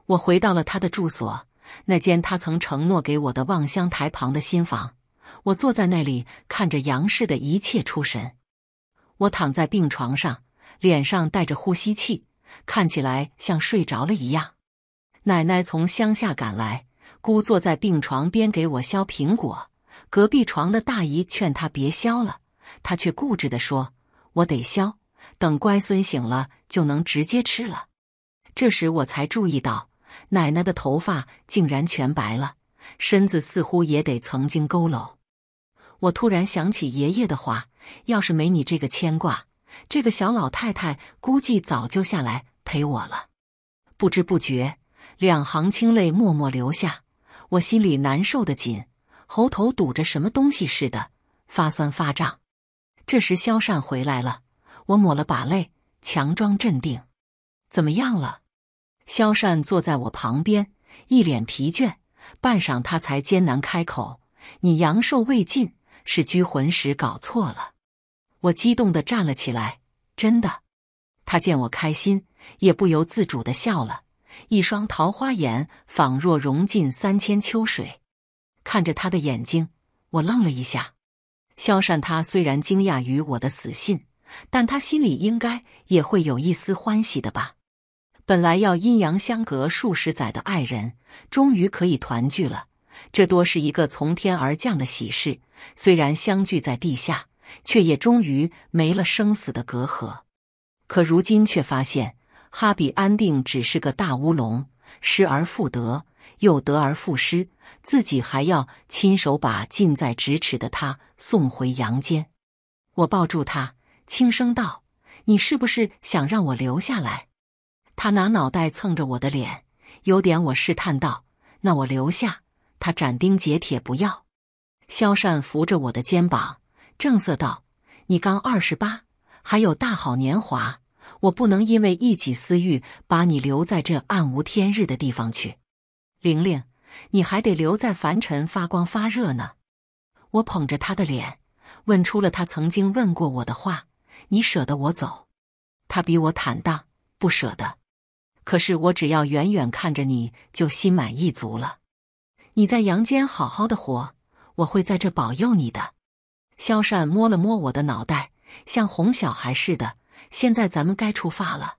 我回到了他的住所，那间他曾承诺给我的望乡台旁的新房。我坐在那里，看着杨氏的一切出神。我躺在病床上，脸上带着呼吸器，看起来像睡着了一样。奶奶从乡下赶来，姑坐在病床边给我削苹果。隔壁床的大姨劝她别削了，她却固执地说：“我得削。”等乖孙醒了，就能直接吃了。这时我才注意到，奶奶的头发竟然全白了，身子似乎也得曾经佝偻。我突然想起爷爷的话：“要是没你这个牵挂，这个小老太太估计早就下来陪我了。”不知不觉，两行清泪默默流下，我心里难受的紧，喉头堵着什么东西似的，发酸发胀。这时，肖善回来了。我抹了把泪，强装镇定。怎么样了？萧善坐在我旁边，一脸疲倦。半晌，他才艰难开口：“你阳寿未尽，是拘魂石搞错了。”我激动的站了起来。真的？他见我开心，也不由自主的笑了，一双桃花眼仿若融进三千秋水。看着他的眼睛，我愣了一下。萧善，他虽然惊讶于我的死信。但他心里应该也会有一丝欢喜的吧。本来要阴阳相隔数十载的爱人，终于可以团聚了，这多是一个从天而降的喜事。虽然相聚在地下，却也终于没了生死的隔阂。可如今却发现，哈比安定只是个大乌龙，失而复得，又得而复失，自己还要亲手把近在咫尺的他送回阳间。我抱住他。轻声道：“你是不是想让我留下来？”他拿脑袋蹭着我的脸，有点我试探道：“那我留下？”他斩钉截铁：“不要。”萧善扶着我的肩膀，正色道：“你刚二十八，还有大好年华，我不能因为一己私欲把你留在这暗无天日的地方去。玲玲，你还得留在凡尘发光发热呢。”我捧着他的脸，问出了他曾经问过我的话。你舍得我走，他比我坦荡，不舍得。可是我只要远远看着你就心满意足了。你在阳间好好的活，我会在这保佑你的。萧善摸了摸我的脑袋，像哄小孩似的。现在咱们该出发了。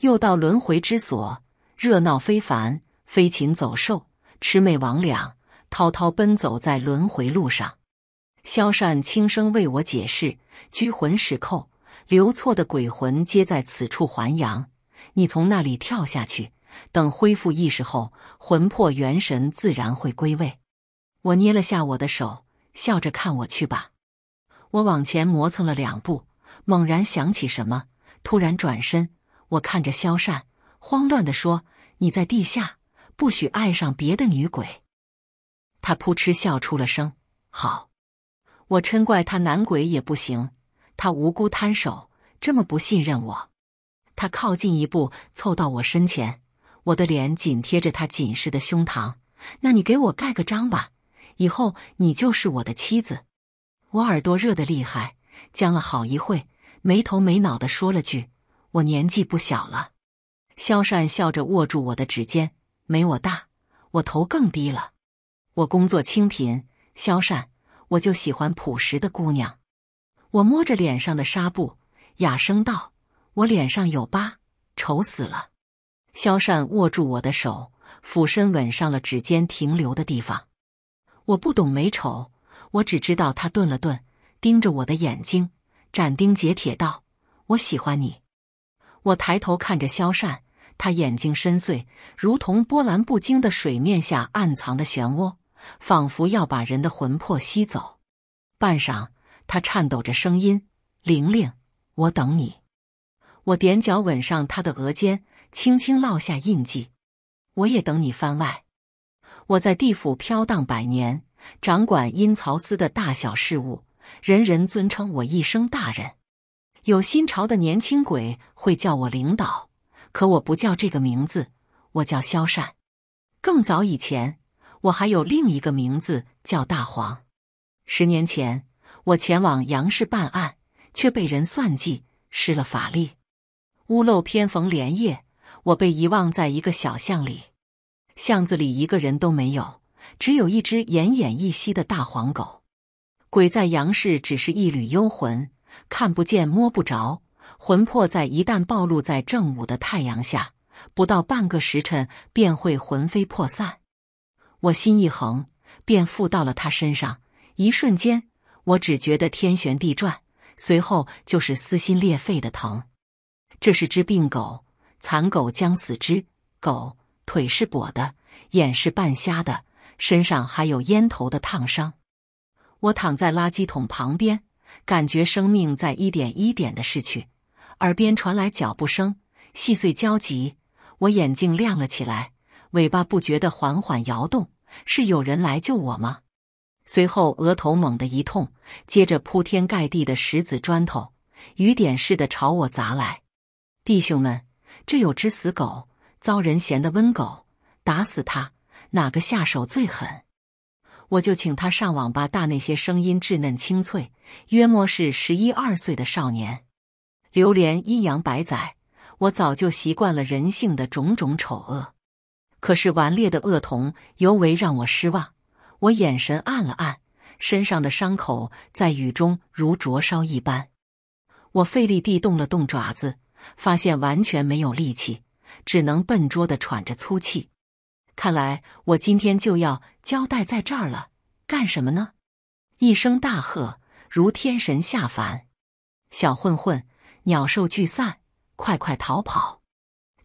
又到轮回之所，热闹非凡，飞禽走兽，魑魅魍魉，滔滔奔走在轮回路上。萧善轻声为我解释：拘魂使扣。刘错的鬼魂皆在此处还阳，你从那里跳下去，等恢复意识后，魂魄元神自然会归位。我捏了下我的手，笑着看我去吧。我往前磨蹭了两步，猛然想起什么，突然转身，我看着萧善，慌乱的说：“你在地下，不许爱上别的女鬼。”他扑哧笑出了声。好，我嗔怪他男鬼也不行。他无辜摊手，这么不信任我。他靠近一步，凑到我身前，我的脸紧贴着他紧实的胸膛。那你给我盖个章吧，以后你就是我的妻子。我耳朵热得厉害，僵了好一会，没头没脑的说了句：“我年纪不小了。”萧善笑着握住我的指尖，没我大，我头更低了。我工作清贫，萧善，我就喜欢朴实的姑娘。我摸着脸上的纱布，哑声道：“我脸上有疤，丑死了。”萧善握住我的手，俯身吻上了指尖停留的地方。我不懂美丑，我只知道他顿了顿，盯着我的眼睛，斩钉截铁道：“我喜欢你。”我抬头看着萧善，他眼睛深邃，如同波澜不惊的水面下暗藏的漩涡，仿佛要把人的魂魄吸走。半晌。他颤抖着声音：“玲玲，我等你。”我踮脚吻上他的额尖，轻轻烙下印记。我也等你番外。我在地府飘荡百年，掌管阴曹司的大小事务，人人尊称我一声大人。有新潮的年轻鬼会叫我领导，可我不叫这个名字，我叫萧善。更早以前，我还有另一个名字，叫大黄。十年前。我前往杨氏办案，却被人算计，失了法力。屋漏偏逢连夜，我被遗忘在一个小巷里。巷子里一个人都没有，只有一只奄奄一息的大黄狗。鬼在杨氏只是一缕幽魂，看不见，摸不着。魂魄在一旦暴露在正午的太阳下，不到半个时辰便会魂飞魄散。我心一横，便附到了他身上。一瞬间。我只觉得天旋地转，随后就是撕心裂肺的疼。这是只病狗，残狗将死之狗，腿是跛的，眼是半瞎的，身上还有烟头的烫伤。我躺在垃圾桶旁边，感觉生命在一点一点的逝去。耳边传来脚步声，细碎焦急。我眼睛亮了起来，尾巴不觉得缓缓摇动。是有人来救我吗？随后额头猛地一痛，接着铺天盖地的石子砖头雨点似的朝我砸来。弟兄们，这有只死狗，遭人嫌的瘟狗，打死它，哪个下手最狠？我就请他上网吧，大那些声音稚嫩清脆，约莫是十一二岁的少年。流连阴阳百载，我早就习惯了人性的种种丑恶，可是顽劣的恶童尤为让我失望。我眼神暗了暗，身上的伤口在雨中如灼烧一般。我费力地动了动爪子，发现完全没有力气，只能笨拙地喘着粗气。看来我今天就要交代在这儿了。干什么呢？一声大喝，如天神下凡。小混混，鸟兽聚散，快快逃跑！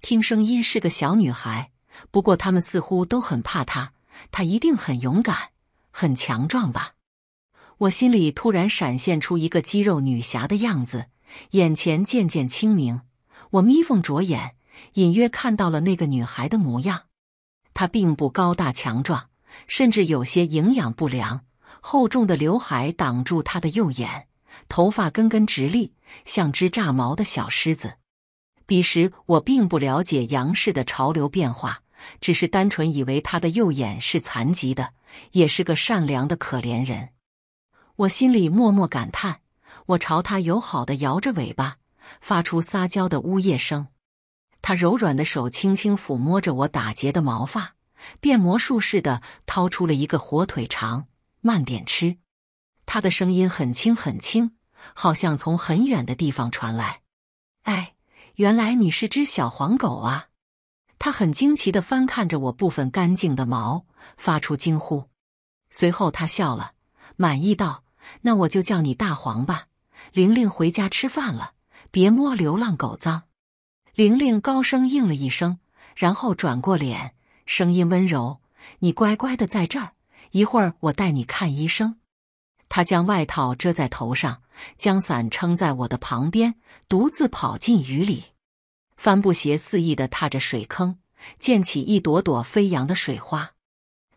听声音是个小女孩，不过他们似乎都很怕她。她一定很勇敢，很强壮吧？我心里突然闪现出一个肌肉女侠的样子，眼前渐渐清明。我眯缝着眼，隐约看到了那个女孩的模样。她并不高大强壮，甚至有些营养不良。厚重的刘海挡住她的右眼，头发根根直立，像只炸毛的小狮子。彼时我并不了解杨氏的潮流变化。只是单纯以为他的右眼是残疾的，也是个善良的可怜人。我心里默默感叹。我朝他友好的摇着尾巴，发出撒娇的呜咽声。他柔软的手轻轻抚摸着我打结的毛发，变魔术似的掏出了一个火腿肠。慢点吃。他的声音很轻很轻，好像从很远的地方传来。哎，原来你是只小黄狗啊！他很惊奇的翻看着我部分干净的毛，发出惊呼。随后他笑了，满意道：“那我就叫你大黄吧。”玲玲回家吃饭了，别摸流浪狗脏。玲玲高声应了一声，然后转过脸，声音温柔：“你乖乖的在这儿，一会儿我带你看医生。”他将外套遮在头上，将伞撑在我的旁边，独自跑进雨里。帆布鞋肆意地踏着水坑，溅起一朵朵飞扬的水花。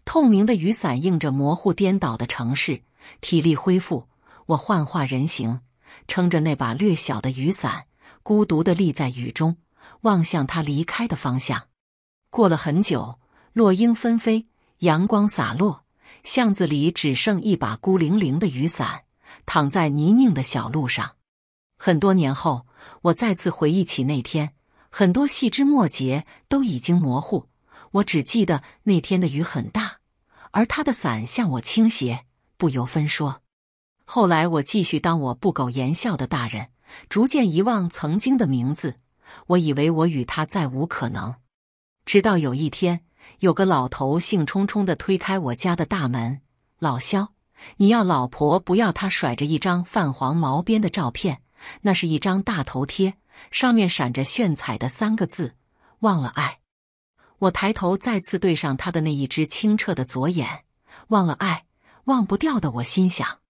透明的雨伞映着模糊颠倒的城市。体力恢复，我幻化人形，撑着那把略小的雨伞，孤独地立在雨中，望向他离开的方向。过了很久，落英纷飞，阳光洒落，巷子里只剩一把孤零零的雨伞，躺在泥泞的小路上。很多年后，我再次回忆起那天。很多细枝末节都已经模糊，我只记得那天的雨很大，而他的伞向我倾斜，不由分说。后来我继续当我不苟言笑的大人，逐渐遗忘曾经的名字。我以为我与他再无可能，直到有一天，有个老头兴冲冲地推开我家的大门：“老肖，你要老婆不要他？”甩着一张泛黄毛边的照片，那是一张大头贴。上面闪着炫彩的三个字：忘了爱。我抬头再次对上他的那一只清澈的左眼，忘了爱，忘不掉的。我心想。